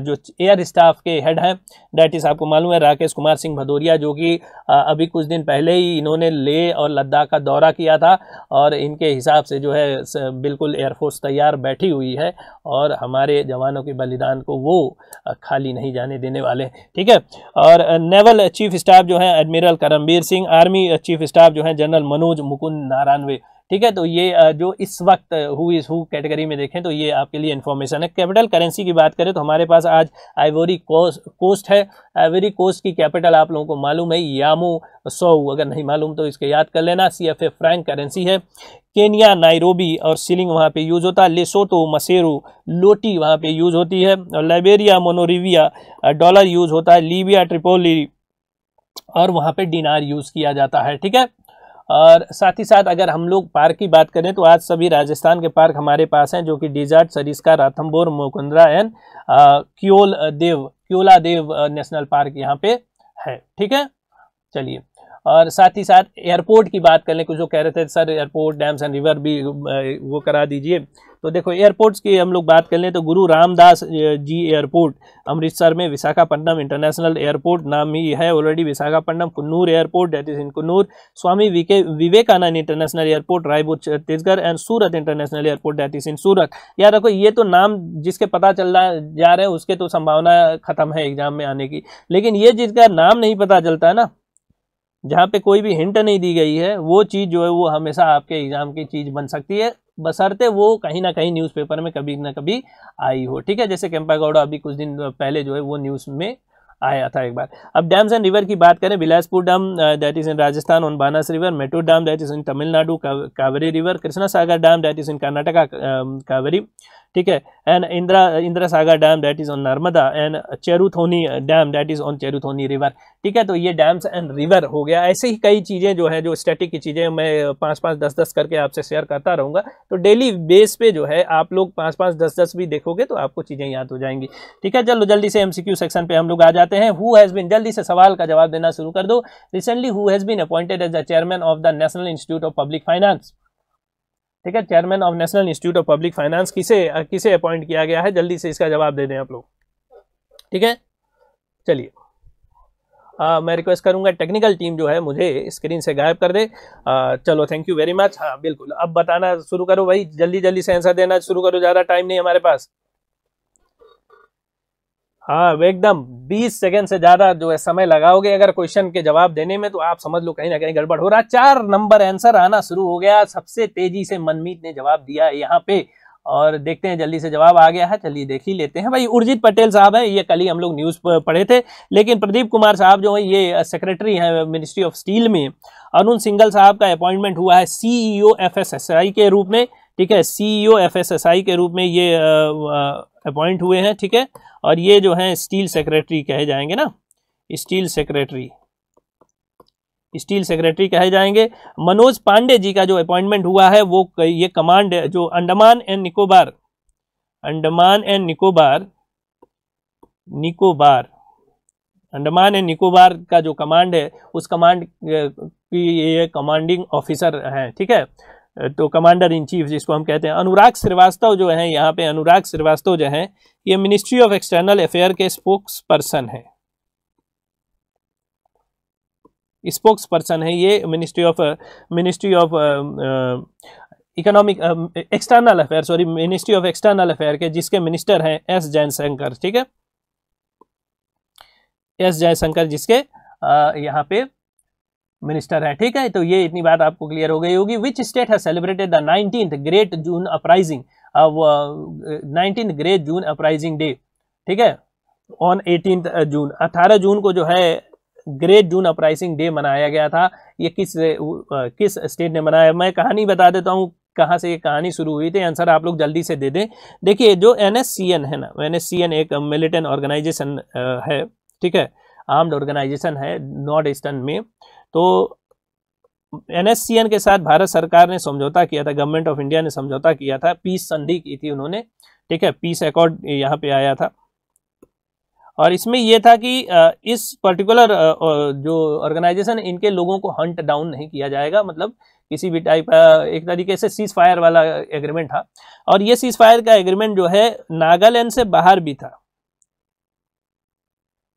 जो एयर स्टाफ के हेड हैं डैट इज़ आपको मालूम है राकेश कुमार सिंह भदौरिया जो कि अभी कुछ दिन पहले ही इन्होंने लेह और लद्दाख का दौरा किया था और इनके हिसाब से जो है बिल्कुल एयरफोर्स तैयार बैठी हुई है और हमारे जवानों के बलिदान को वो खाली नहीं जाने देने वाले ठीक है और नेवल चीफ स्टाफ जो है admiral Karambir Singh army chief staff जो है जनरल मनोज मुकुंद नारायणवे ठीक है तो ये जो इस वक्त हु इज़ हु कैटेगरी में देखें तो ये आपके लिए इन्फॉर्मेशन है कैपिटल करेंसी की बात करें तो हमारे पास आज आइवोरी कोस्ट है आइवोरी कोस्ट की कैपिटल आप लोगों को मालूम है यामो सौ अगर नहीं मालूम तो इसके याद कर लेना C F A franc currency है केनिया नायरोबी और सिलिंग वहाँ पे यूज़ होता है लेसोटो मसेरो लोटी वहाँ पे यूज़ होती है और लाइबेरिया मोनोरिविया डॉलर यूज़ होता है लीबिया ट्रिपोली और वहाँ पे डिनार यूज़ किया जाता है ठीक है और साथ ही साथ अगर हम लोग पार्क की बात करें तो आज सभी राजस्थान के पार्क हमारे पास हैं जो कि desert Sariska Ranthambore Mukundra and Keoladeo Keoladeo national park यहाँ पे है ठीक है चलिए और साथ ही साथ एयरपोर्ट की बात कर लें कुछ जो कह रहे थे sir airport dams and river भी वो करा दीजिए तो देखो एयरपोर्ट्स की हम लोग बात कर लें तो गुरु रामदास जी एयरपोर्ट अमृतसर में विशाखापट्टनम इंटरनेशनल एयरपोर्ट नाम ही है already Visakhapatnam Kannur airport that is in Kannur Swami विके Vivekananda international airport Raipur Chhattisgarh and Surat international airport that is in Surat याद रखो ये तो नाम जिसके पता चल जा रहे हैं उसके तो संभावना खत्म है एग्जाम में आने की लेकिन ये जिसका नाम नहीं पता चलता ना जहाँ पे कोई भी हिंट नहीं दी गई है वो चीज़ जो है वो हमेशा आपके एग्ज़ाम की चीज़ बन सकती है बसरते वो कहीं ना कहीं न्यूज़पेपर में कभी ना कभी आई हो ठीक है जैसे कैंपा गौड़ा अभी कुछ दिन पहले जो है वो न्यूज़ में आया था एक बार अब डैम्स एंड रिवर की बात करें Bilaspur dam that is in Rajasthan on Banas river Mettur dam that is in Tamil Nadu Kaveri river Krishna Sagar dam that is in Karnataka Kaveri ठीक है and Indira Indira Sagar dam that is on Narmada and Cheruthoni dam that is on Cheruthoni river ठीक है तो ये डैम्स एंड रिवर हो गया ऐसे ही कई चीज़ें जो है जो स्टैटिक की चीज़ें मैं पाँच पाँच दस दस करके आपसे शेयर करता रहूँगा तो डेली बेस पे जो है आप लोग पाँच पाँच दस दस भी देखोगे तो आपको चीज़ें याद हो जाएंगी ठीक है चलो जल्दी से एमसीक्यू सेक्शन पे हम लोग आ जाते हैं हु हैज़ बिन जल्दी से सवाल का जवाब देना शुरू कर दो recently who has been appointed as the chairman of the national institute of public finance ठीक है chairman of national institute of public finance किसे किसे अपॉइंट किया गया है जल्दी से इसका जवाब दे दें आप लोग ठीक है चलिए आ, मैं रिक्वेस्ट करूंगा टेक्निकल टीम जो है मुझे स्क्रीन से गायब कर दे आ, चलो थैंक यू वेरी मच हाँ बिल्कुल अब बताना शुरू करो भाई जल्दी जल्दी से आंसर देना शुरू करो ज़्यादा टाइम नहीं हमारे पास हाँ एकदम 20 सेकंड से ज्यादा जो है समय लगाओगे अगर क्वेश्चन के जवाब देने में तो आप समझ लो कहीं ना कहीं गड़बड़ हो रहा चार नंबर आंसर आना शुरू हो गया सबसे तेजी से मनमीत ने जवाब दिया यहाँ पे और देखते हैं जल्दी से जवाब आ गया है चलिए देख ही लेते हैं भाई उर्जित पटेल साहब हैं ये कल ही हम लोग न्यूज़ पढ़े थे लेकिन प्रदीप कुमार साहब जो हैं ये सेक्रेटरी हैं मिनिस्ट्री ऑफ स्टील में अरुण सिंगल साहब का अपॉइंटमेंट हुआ है सीईओ एफएसएसआई e के रूप में ठीक है सीईओ एफएसएसआई e के रूप में ये अपॉइंट हुए हैं ठीक है और ये जो है स्टील सेक्रेटरी कहे जाएंगे ना स्टील सेक्रेटरी स्टील सेक्रेटरी कहे जाएंगे मनोज पांडे जी का जो अपॉइंटमेंट हुआ है वो ये कमांड जो Andaman and Nicobar Andaman and Nicobar Nicobar Andaman and Nicobar का जो कमांड है उस कमांड की ये कमांडिंग ऑफिसर हैं ठीक है तो कमांडर इन चीफ जिसको हम कहते हैं अनुराग श्रीवास्तव जो है यहाँ पे अनुराग श्रीवास्तव जो है ये मिनिस्ट्री ऑफ एक्सटर्नल अफेयर के स्पोक्स पर्सन है स्पोक्स पर्सन है ये ministry of ministry of economic external affair sorry ministry of external affair के जिसके मिनिस्टर हैं एस जयशंकर ठीक है एस जयशंकर जिसके uh, यहाँ पे मिनिस्टर है ठीक है तो ये इतनी बात आपको क्लियर हो गई होगी विच स्टेट है celebrated the nineteen great June uprising nineteen great June uprising day ठीक है ऑन एटीन जून अठारह जून को जो है ग्रेट जून अपराइजिंग डे मनाया गया था ये किस uh, किस स्टेट ने मनाया मैं कहानी बता देता हूँ कहाँ से ये कहानी शुरू हुई थी आंसर आप लोग जल्दी से दे दें देखिए जो एन है ना एन एक मिलिटेंट ऑर्गेनाइजेशन uh, है ठीक है आर्म्ड ऑर्गेनाइजेशन है नॉर्थ ईस्टर्न में तो एनएससीएन के साथ भारत सरकार ने समझौता किया था गवर्नमेंट ऑफ इंडिया ने समझौता किया था पीस संधि की थी उन्होंने ठीक है पीस अकॉर्ड यहाँ पे आया था और इसमें यह था कि इस पर्टिकुलर जो ऑर्गेनाइजेशन इनके लोगों को हंट डाउन नहीं किया जाएगा मतलब किसी भी टाइप का एक तरीके से सीज फायर वाला एग्रीमेंट था और ये सीज फायर का एग्रीमेंट जो है नागालैंड से बाहर भी था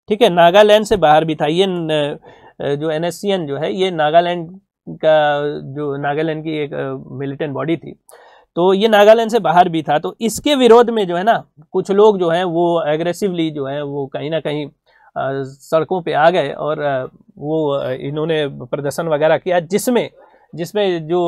ठीक है नागालैंड से बाहर भी था ये जो एन जो है ये नागालैंड का जो नागालैंड की एक मिलिटेंट बॉडी थी तो ये नागालैंड से बाहर भी था तो इसके विरोध में जो है ना कुछ लोग जो है वो एग्रेसिवली जो है वो कहीं ना कहीं सड़कों पे आ गए और वो इन्होंने प्रदर्शन वगैरह किया जिसमें जिसमें जो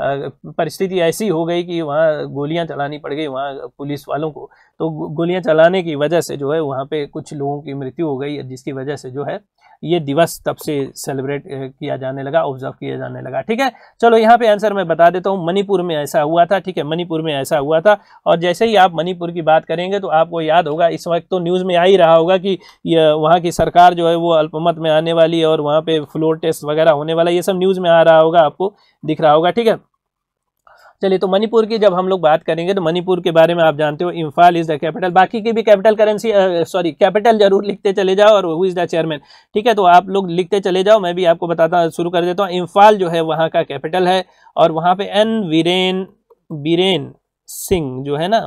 परिस्थिति ऐसी हो गई कि वहाँ गोलियां चलानी पड़ गई वहाँ पुलिस वालों को तो गोलियां चलाने की वजह से जो है वहाँ पे कुछ लोगों की मृत्यु हो गई जिसकी वजह से जो है ये दिवस तब से सेलिब्रेट किया जाने लगा ऑब्जर्व किया जाने लगा ठीक है चलो यहाँ पे आंसर मैं बता देता हूँ मणिपुर में ऐसा हुआ था ठीक है मणिपुर में ऐसा हुआ था और जैसे ही आप मणिपुर की बात करेंगे तो आपको याद होगा इस वक्त तो न्यूज़ में आ ही रहा होगा कि वहाँ की सरकार जो है वो अल्पमत में आने वाली है और वहाँ पर फ्लोर टेस्ट वगैरह होने वाला ये सब न्यूज़ में आ रहा होगा आपको दिख रहा होगा ठीक है चलिए तो मणिपुर की जब हम लोग बात करेंगे तो मणिपुर के बारे में आप जानते हो इम्फाल इज द कैपिटल बाकी की भी कैपिटल करेंसी सॉरी कैपिटल जरूर लिखते चले जाओ और हु इज द चेयरमैन ठीक है तो आप लोग लिखते चले जाओ मैं भी आपको बताता शुरू कर देता हूँ इम्फाल जो है वहाँ का कैपिटल है और वहाँ पे एन वीरेन बीरेन सिंह जो है ना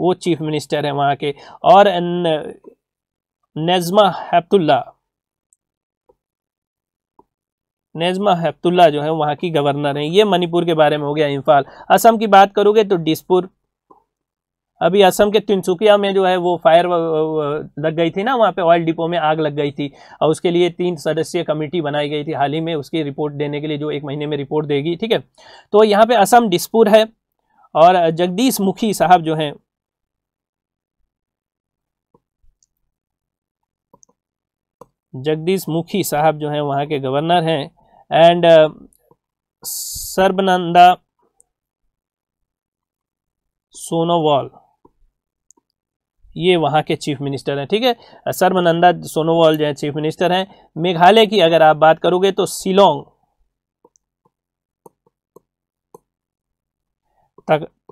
वो चीफ मिनिस्टर है वहाँ के और नजमा हैप्तुल्ला नेजमा हेफ्तुल्ला जो है वहाँ की गवर्नर हैं ये मणिपुर के बारे में हो गया इम्फाल असम की बात करोगे तो डिसपुर अभी असम के तिनसुकिया में जो है वो फायर लग गई थी ना वहाँ पे ऑयल डिपो में आग लग गई थी और उसके लिए तीन सदस्यीय कमेटी बनाई गई थी हाल ही में उसकी रिपोर्ट देने के लिए जो एक महीने में रिपोर्ट देगी ठीक है तो यहाँ पे असम डिसपुर है और जगदीश मुखी साहब जो हैं जगदीश मुखी साहब जो हैं वहाँ के गवर्नर हैं एंड सर्बनंदा सोनोवाल ये वहाँ के चीफ मिनिस्टर हैं ठीक है सर्वनंदा सोनोवाल जो है चीफ मिनिस्टर हैं मेघालय की अगर आप बात करोगे तो सिलोंग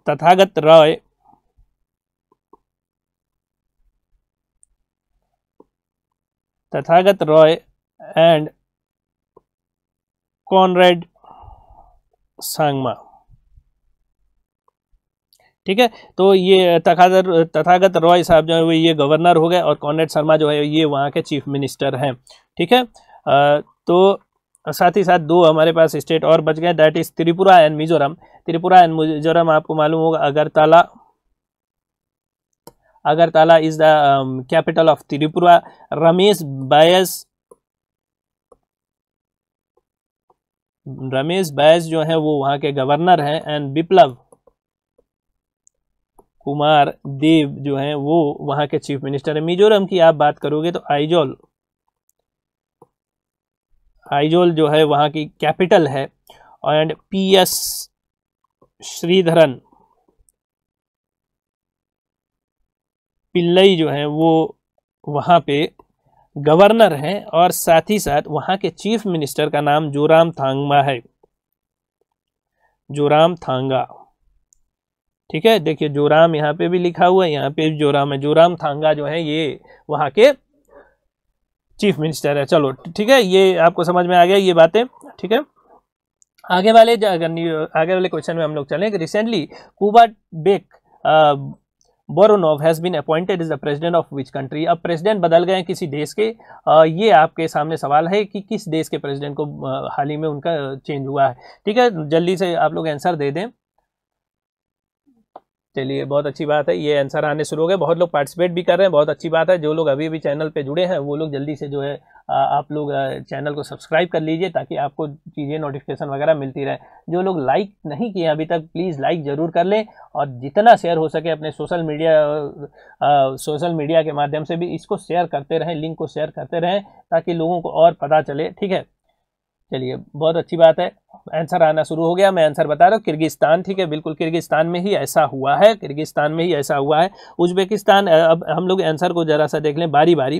तथागत रॉय तथागत रॉय एंड कॉनरेड सांगमा ठीक है तो ये तथागत तथागत रॉय साहब जो है वो ये गवर्नर हो गए और कॉनरेड शर्मा जो है ये वहाँ के चीफ मिनिस्टर हैं ठीक है आ, तो साथ ही साथ दो हमारे पास स्टेट और बच गए that is Tripura and Mizoram Tripura and Mizoram आपको मालूम होगा Agartala Agartala is the capital of Tripura Ramesh Bais Ramesh Bais जो है वो वहाँ के गवर्नर हैं एंड बिप्लव कुमार देव जो हैं वो वहाँ के चीफ मिनिस्टर हैं मिजोरम की आप बात करोगे तो आइजोल आइजोल जो है वहाँ की कैपिटल है and P S Sreedharan Pillai जो है वो वहाँ पे गवर्नर हैं और साथ ही साथ वहाँ के चीफ मिनिस्टर का नाम जोराम थांगमा है जोराम थांगा ठीक है देखिए जोराम यहाँ पे भी लिखा हुआ है यहाँ पे भी जोराम है जोराम थांगा जो है ये वहाँ के चीफ मिनिस्टर है चलो ठीक है ये आपको समझ में आ गया ये बातें ठीक है आगे वाले आगे वाले क्वेश्चन में हम लोग चलें कि recently Kubatbek Boronov has been appointed is the president of which country अब प्रेसिडेंट बदल गए हैं किसी देश के आ, ये आपके सामने सवाल है कि किस देश के प्रेसिडेंट को हाल ही में उनका चेंज हुआ है ठीक है जल्दी से आप लोग आंसर दे दें चलिए बहुत अच्छी बात है ये आंसर आने शुरू हो गए बहुत लोग पार्टिसिपेट भी कर रहे हैं बहुत अच्छी बात है जो लोग अभी भी चैनल पे जुड़े हैं वो लोग जल्दी से जो है आप लोग चैनल को सब्सक्राइब कर लीजिए ताकि आपको चीज़ें नोटिफिकेशन वगैरह मिलती रहे जो लोग लाइक नहीं किए अभी तक प्लीज़ लाइक ज़रूर कर लें और जितना शेयर हो सके अपने सोशल मीडिया सोशल मीडिया के माध्यम से भी इसको शेयर करते रहें लिंक को शेयर करते रहें ताकि लोगों को और पता चले ठीक है चलिए बहुत अच्छी बात है आंसर आना शुरू हो गया मैं आंसर बता रहा हूँ किर्गिस्तान ठीक है बिल्कुल किर्गिस्तान में ही ऐसा हुआ है किर्गिस्तान में ही ऐसा हुआ है उज्बेकिस्तान अब हम लोग आंसर को ज़रा सा देख लें बारी बारी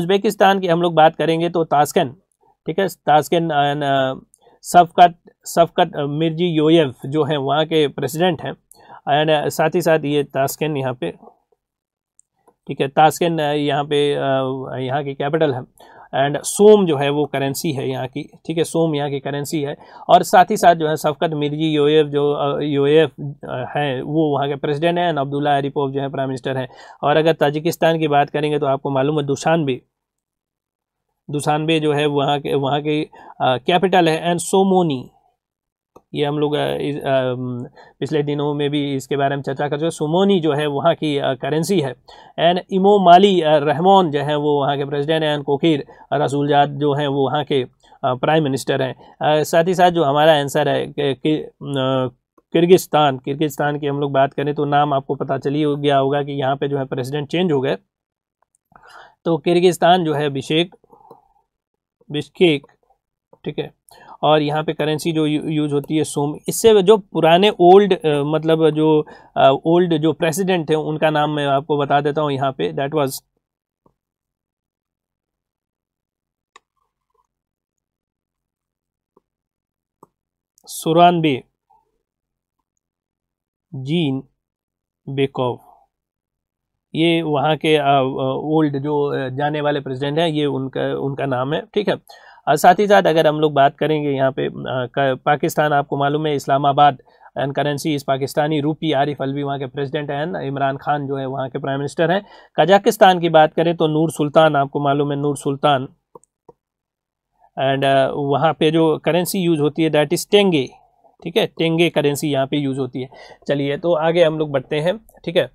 उज्बेकिस्तान की हम लोग बात करेंगे तो ताशकन ठीक है ताशकन सफकत सफकत मिर्जी योयव जो हैं वहाँ के प्रेसिडेंट हैं एंड साथ ही साथ ये ताशकन यहाँ पे ठीक है ताशकन यहाँ पे यहाँ की कैपिटल है एंड सोम जो है वो करेंसी है यहाँ की ठीक है सोम यहाँ की करेंसी है और साथ ही साथ जो है सफकत मिर्जी यूएफ जो यूएफ है वो वहाँ के प्रेसिडेंट हैं एंड अब्दुल्ला हरीपोव जो है प्राइम मिनिस्टर हैं और अगर ताजिकिस्तान की बात करेंगे तो आपको मालूम है दुशानबे दुशानबे जो है वहाँ के वहाँ की कैपिटल है एंड सोमोनी ये हम लोग पिछले दिनों में भी इसके बारे में चर्चा कर चुके सुमोनी जो है वहाँ की करेंसी है एंड इमो माली रहमान जो है वो वहाँ के प्रेसिडेंट हैं एंड कोखिर रसूलजात जो हैं वो वहाँ के प्राइम मिनिस्टर हैं साथ ही साथ जो हमारा आंसर है कि, कि किर्गिस्तान किर्गिस्तान की हम लोग बात करें तो नाम आपको पता चली हो गया होगा कि यहाँ पे जो है प्रेसिडेंट चेंज हो गए तो किर्गिस्तान जो है अभिषेक बिश्केक ठीक है और यहाँ पे करेंसी जो यूज़ होती है सोम इससे जो पुराने ओल्ड मतलब जो ओल्ड जो प्रेसिडेंट थे उनका नाम मैं आपको बता देता हूँ यहाँ पे that was Sooronbay Jeenbekov ये वहाँ के ओल्ड जो जाने वाले प्रेसिडेंट हैं ये उनका उनका नाम है ठीक है और साथ ही साथ अगर हम लोग बात करेंगे यहाँ पे पाकिस्तान आपको मालूम है इस्लामाबाद एंड करेंसी इस पाकिस्तानी रूपी आरिफ अलवी वहाँ के प्रेसिडेंट हैं इमरान खान जो है वहाँ के प्राइम मिनिस्टर हैं कजाकिस्तान की बात करें तो नूर सुल्तान आपको मालूम है नूर सुल्तान एंड वहाँ पे जो करेंसी यूज होती है दैट इज़ टेंगे ठीक है टेंगे करेंसी यहाँ पे यूज़ होती है चलिए तो आगे हम लोग बढ़ते हैं ठीक है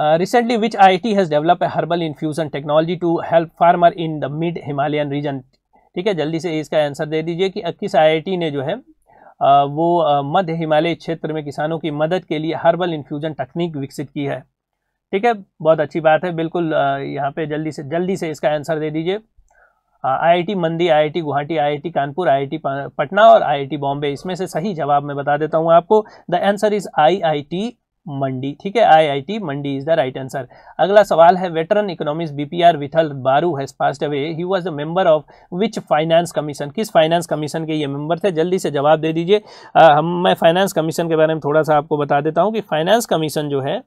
Uh, recently, which IIT has developed a herbal infusion technology to help farmer in the mid Himalayan region? ठीक है जल्दी से इसका आंसर दे दीजिए कि uh, किस आईआईटी ने जो है आ, uh, वो uh, मध्य हिमालय क्षेत्र में किसानों की मदद के लिए हर्बल इन्फ्यूजन तकनीक विकसित की है ठीक है बहुत अच्छी बात है बिल्कुल यहाँ पे जल्दी से जल्दी से इसका आंसर दे दीजिए IIT Mandi IIT Guwahati IIT Kanpur IIT Patna और आईआईटी बॉम्बे इसमें से सही जवाब मैं बता देता हूँ आपको the answer is IIT Mandi ठीक है IIT Mandi is the right answer अगला सवाल है veteran economist B P R Vithal Baru has passed away he was a member of which finance commission किस फाइनेंस कमीशन के ये मेंबर थे जल्दी से जवाब दे दीजिए हम मैं फाइनेंस कमीशन के बारे में थोड़ा सा आपको बता देता हूँ कि फाइनेंस कमीशन जो है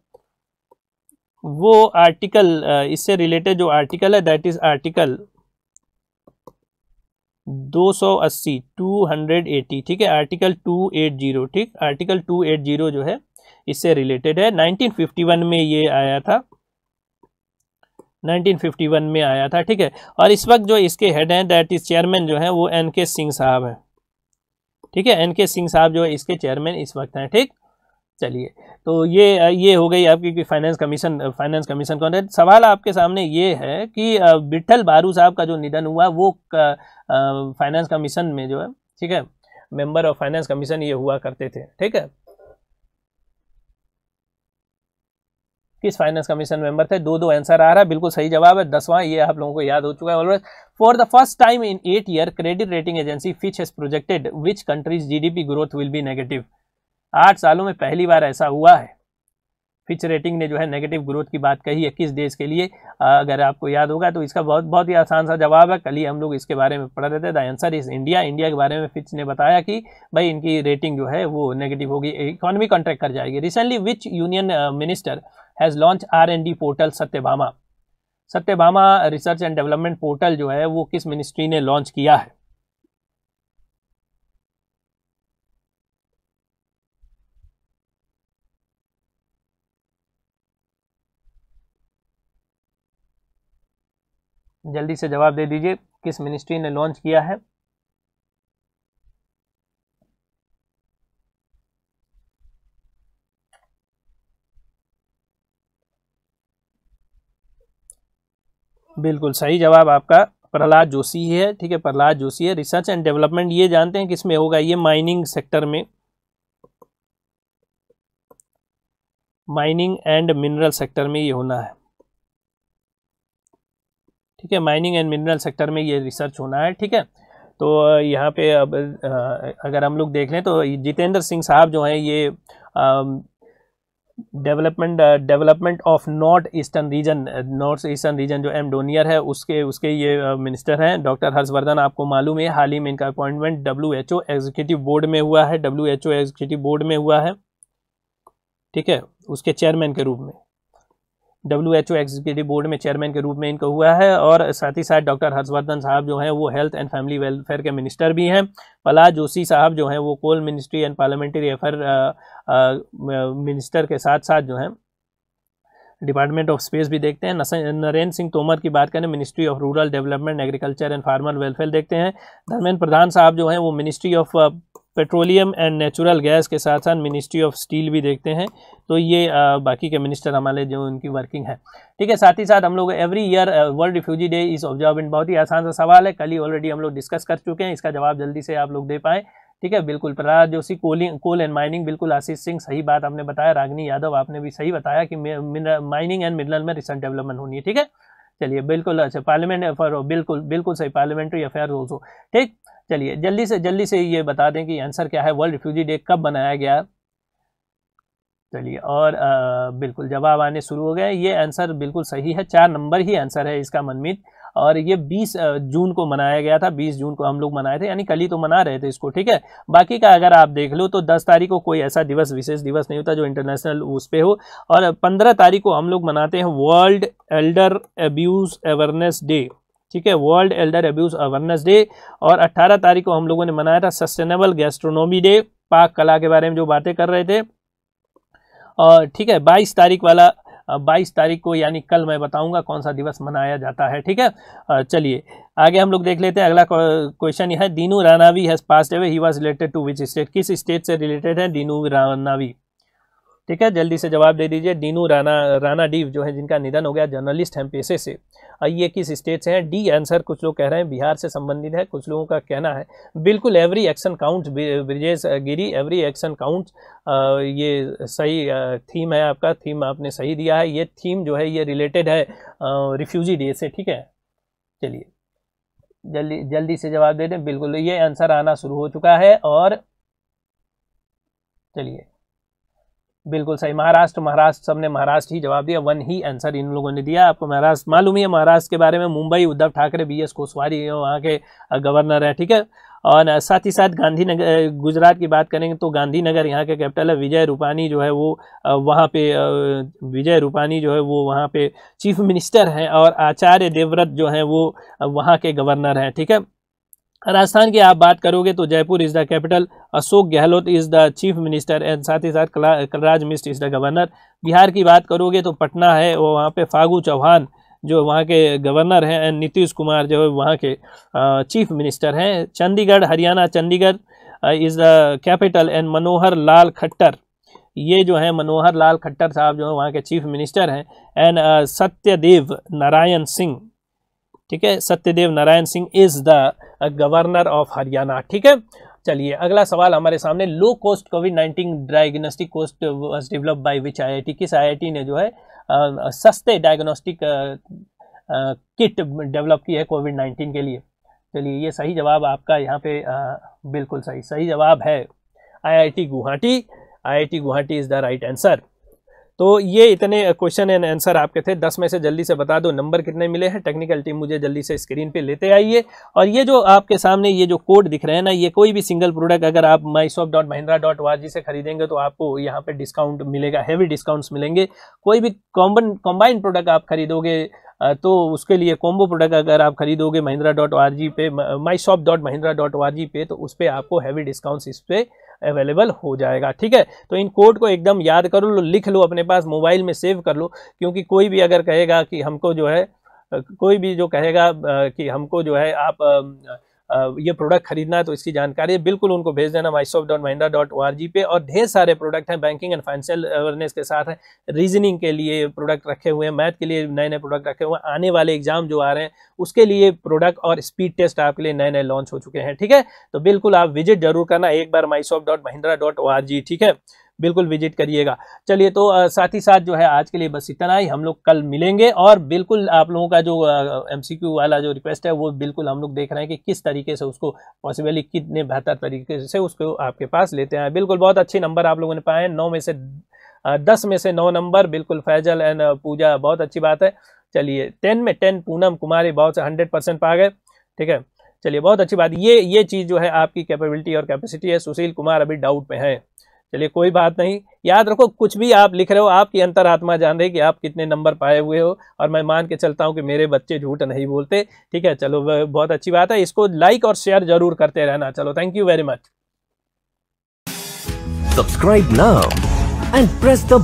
वो आर्टिकल इससे रिलेटेड जो आर्टिकल है दैट इज आर्टिकल 280 280 ठीक है आर्टिकल 280 ठीक आर्टिकल 280 जो है इससे रिलेटेड है 1951 में ये आया था 1951 में आया था ठीक है और इस वक्त जो इसके हेड हैं दैट इज चेयरमैन जो है वो एन के सिंह साहब हैं ठीक है एन के सिंह साहब जो है इसके चेयरमैन इस वक्त हैं ठीक चलिए तो ये ये हो गई आपकी फाइनेंस कमीशन फाइनेंस कमीशन कौन है सवाल आपके सामने ये है कि विट्ठल बारू साहब का जो निधन हुआ वो फाइनेंस कमीशन में जो है ठीक है मेंबर ऑफ फाइनेंस कमीशन ये हुआ करते थे ठीक है किस फाइनेंस कमीशन मेंबर थे दो दो आंसर आ रहा है बिल्कुल सही जवाब है दसवां ये आप लोगों को याद हो चुका है for the first time in eight year credit rating agency Fitch has projected which country's GDP growth will be negative आठ सालों में पहली बार ऐसा हुआ है फिच रेटिंग ने जो है नेगेटिव ग्रोथ की बात कही है किस देश के लिए अगर आपको याद होगा तो इसका बहुत बहुत ही आसान सा जवाब है कल ही हम लोग इसके बारे में पढ़ रहे थे the answer is India India के बारे में फिच ने बताया कि भाई इनकी रेटिंग जो है वो नेगेटिव होगी इकोनॉमी कॉन्ट्रैक्ट कर जाएगी recently which union minister uh, has launch R N D portal Satyabhama Satyabhama research and development portal जो है वो किस मिनिस्ट्री ने लॉन्च किया है जल्दी से जवाब दे दीजिए किस मिनिस्ट्री ने लॉन्च किया है बिल्कुल सही जवाब आपका प्रहलाद जोशी है ठीक है प्रहलाद जोशी है रिसर्च एंड डेवलपमेंट ये जानते हैं किसमें होगा ये माइनिंग सेक्टर में माइनिंग एंड मिनरल सेक्टर में ये होना है ठीक है माइनिंग एंड मिनरल सेक्टर में ये रिसर्च होना है ठीक है तो यहाँ पे अब अगर हम लोग देख लें तो जितेंद्र सिंह साहब जो हैं ये development development of north eastern region north eastern region जो एम डोनियर है उसके उसके ये मिनिस्टर uh, हैं डॉक्टर हर्षवर्धन आपको मालूम है हाल ही में इनका appointment W H O executive board में हुआ है W H O executive board में हुआ है ठीक है उसके चेयरमैन के रूप में W H O executive board में चेयरमैन के रूप में इनका हुआ है और साथ ही साथ डॉक्टर हर्षवर्धन साहब जो हैं वो हेल्थ एंड फैमिली वेलफेयर के मिनिस्टर भी हैं पला जोशी साहब जो हैं वो coal ministry and parliamentary affair minister के साथ साथ जो हैं डिपार्टमेंट ऑफ स्पेस भी देखते हैं नरेंद्र सिंह तोमर की बात करें ministry of rural development agriculture and farmer welfare देखते हैं धर्मेंद्र प्रधान साहब जो हैं वो ministry of petroleum and natural gas के साथ साथ मिनिस्ट्री ऑफ स्टील भी देखते हैं तो ये आ, बाकी के मिनिस्टर हमारे जो उनकी वर्किंग है ठीक है साथ ही साथ हम लोग every year world refugee day is observe in बहुत ही आसान सा सवाल है कल ही ऑलरेडी हम लोग डिस्कस कर चुके हैं इसका जवाब जल्दी से आप लोग दे पाएँ ठीक है बिल्कुल प्रहलाद जोशी कोलिंग कोल एंड माइनिंग बिल्कुल आशीष सिंह सही बात आपने बताया रागनी यादव आपने भी सही बताया कि माइनिंग एंड मिनरल में रिसेंट डेवलपमेंट होनी है ठीक है चलिए बिल्कुल अच्छा पार्लियामेंट बिल्कुल बिल्कुल सही पार्लियामेंट्री अफेयर ऑल्सो ठीक चलिए जल्दी से जल्दी से ये बता दें कि आंसर क्या है वर्ल्ड रिफ्यूजी डे कब मनाया गया चलिए और आ, बिल्कुल जवाब आने शुरू हो गए ये आंसर बिल्कुल सही है चार नंबर ही आंसर है इसका मनमीत और ये 20 जून को मनाया गया था 20 जून को हम लोग मनाए थे यानी कल ही तो मना रहे थे इसको ठीक है बाकी का अगर आप देख लो तो 10 तारीख को कोई ऐसा दिवस विशेष दिवस नहीं होता जो इंटरनेशनल उस पर हो और 15 तारीख को हम लोग मनाते हैं world elder abuse awareness day ठीक है world elder abuse awareness day और 18 तारीख को हम लोगों ने मनाया था सस्टेनेबल गैस्ट्रोनॉमी डे पाक कला के बारे में जो बातें कर रहे थे और ठीक है बाईस तारीख वाला 22 तारीख को यानी कल मैं बताऊंगा कौन सा दिवस मनाया जाता है ठीक है चलिए आगे हम लोग देख लेते हैं अगला क्वेश्चन यह है Dinu Ranavi has passed away he was related to which state किस स्टेट से रिलेटेड है दीनू रानावी ठीक है जल्दी से जवाब दे दीजिए डीनू राणा राणा डीव जो है जिनका निधन हो गया जर्नलिस्ट हैं पेशे से ये किस स्टेट से हैं डी आंसर कुछ लोग कह रहे हैं बिहार से संबंधित है कुछ लोगों का कहना है बिल्कुल every action count Brijesh Giri every action count ये सही थीम है आपका थीम आपने सही दिया है ये थीम जो है ये रिलेटेड है रिफ्यूजी डे से ठीक है चलिए जल्दी जल्दी से जवाब दे दें बिल्कुल ये आंसर आना शुरू हो चुका है और चलिए बिल्कुल सही महाराष्ट्र महाराष्ट्र सबने महाराष्ट्र ही जवाब दिया वन ही आंसर इन लोगों ने दिया आपको महाराष्ट्र मालूम ही है महाराष्ट्र के बारे में मुंबई उद्धव ठाकरे बी एस कोसवारी वहाँ के गवर्नर है ठीक है और साथ ही साथ गांधीनगर गुजरात की बात करेंगे तो गांधीनगर यहाँ के कैपिटल है विजय रूपानी जो है वो वहाँ पे विजय रूपानी जो है वो वहाँ पे चीफ मिनिस्टर हैं और आचार्य देवव्रत जो हैं वो वहाँ के गवर्नर हैं ठीक है राजस्थान की आप बात करोगे तो Jaipur is the capital Ashok Gehlot is the chief minister and साथ ही साथ Kalraj Mishra is the governor Bihar की बात करोगे तो पटना है वो वहाँ पे फागू चौहान जो वहाँ के गवर्नर हैं एंड नीतीश कुमार जो है वहाँ के चीफ मिनिस्टर हैं Chandigarh Haryana Chandigarh is the capital and Manohar Lal Khattar ये जो है मनोहर लाल खट्टर साहब जो है वहाँ के चीफ मिनिस्टर हैं एंड सत्यदेव नारायण सिंह ठीक है Satyadev Narayan Singh is the governor of Haryana ठीक है चलिए अगला सवाल हमारे सामने low cost COVID nineteen diagnostic cost was develop by which IIT किस आईआईटी ने जो है सस्ते डायग्नोस्टिक किट डेवलप की है कोविड नाइन्टीन के लिए चलिए ये सही जवाब आपका यहाँ पे आ, बिल्कुल सही सही जवाब है IIT Guwahati IIT Guwahati is the right answer तो ये इतने क्वेश्चन एंड आंसर आपके थे दस में से जल्दी से बता दो नंबर कितने मिले हैं टेक्निकल टीम मुझे जल्दी से स्क्रीन पे लेते आइए और ये जो आपके सामने ये जो कोड दिख रहे हैं ना ये कोई भी सिंगल प्रोडक्ट अगर आप my shop dot Mahindra dot G से खरीदेंगे तो आपको यहाँ पे डिस्काउंट मिलेगा हैवी डिस्काउंट्स मिलेंगे कोई भी कॉम्बन कॉम्बाइन प्रोडक्ट आप खरीदोगे तो उसके लिए कॉम्बो प्रोडक्ट अगर आप खरीदोगे महिंद्रा डॉट आर जी पे my shop dot Mahindra dot O G पे तो उस पर आपको हैवी डिस्काउंट्स इस पर अवेलेबल हो जाएगा ठीक है तो इन कोड को एकदम याद कर लो लिख लो अपने पास मोबाइल में सेव कर लो क्योंकि कोई भी अगर कहेगा कि हमको जो है कोई भी जो कहेगा कि हमको जो है आप ये प्रोडक्ट खरीदना है तो इसकी जानकारी बिल्कुल उनको भेज देना my dot Mahindra dot O R G पे और ढेर सारे प्रोडक्ट हैं बैंकिंग एंड फाइनेंशियल अवेयरनेस के साथ हैं रीजनिंग के लिए प्रोडक्ट रखे हुए हैं मैथ के लिए नए नए प्रोडक्ट रखे हुए हैं आने वाले एग्जाम जो आ रहे हैं उसके लिए प्रोडक्ट और स्पीड टेस्ट आपके लिए नए नए लॉन्च हो चुके हैं ठीक है तो बिल्कुल आप विजिट जरूर करना एक बार my dot Mahindra dot O R G ठीक है बिल्कुल विजिट करिएगा चलिए तो साथ ही साथ जो है आज के लिए बस इतना ही हम लोग कल मिलेंगे और बिल्कुल आप लोगों का जो एमसीक्यू वाला जो रिक्वेस्ट है वो बिल्कुल हम लोग देख रहे हैं कि किस तरीके से उसको पॉसिबली कितने बेहतर तरीके से उसको आपके पास लेते हैं बिल्कुल बहुत अच्छे नंबर आप लोगों ने पाए हैं नौ में से दस में से नौ नंबर बिल्कुल फैजल एंड पूजा बहुत अच्छी बात है चलिए टेन में टेन पूनम कुमारी बहुत हंड्रेड परसेंट पा गए ठीक है चलिए बहुत अच्छी बात ये ये चीज़ जो है आपकी कैपेबिलिटी और कैपेसिटी है सुशील कुमार अभी डाउट में है चलिए कोई बात नहीं याद रखो कुछ भी आप लिख रहे हो आपकी अंतरात्मा जान रही कि आप कितने नंबर पाए हुए हो और मैं मान के चलता हूँ कि मेरे बच्चे झूठ नहीं बोलते ठीक है चलो बहुत अच्छी बात है इसको लाइक और शेयर जरूर करते रहना चलो thank you very much subscribe ना एंड प्रेस द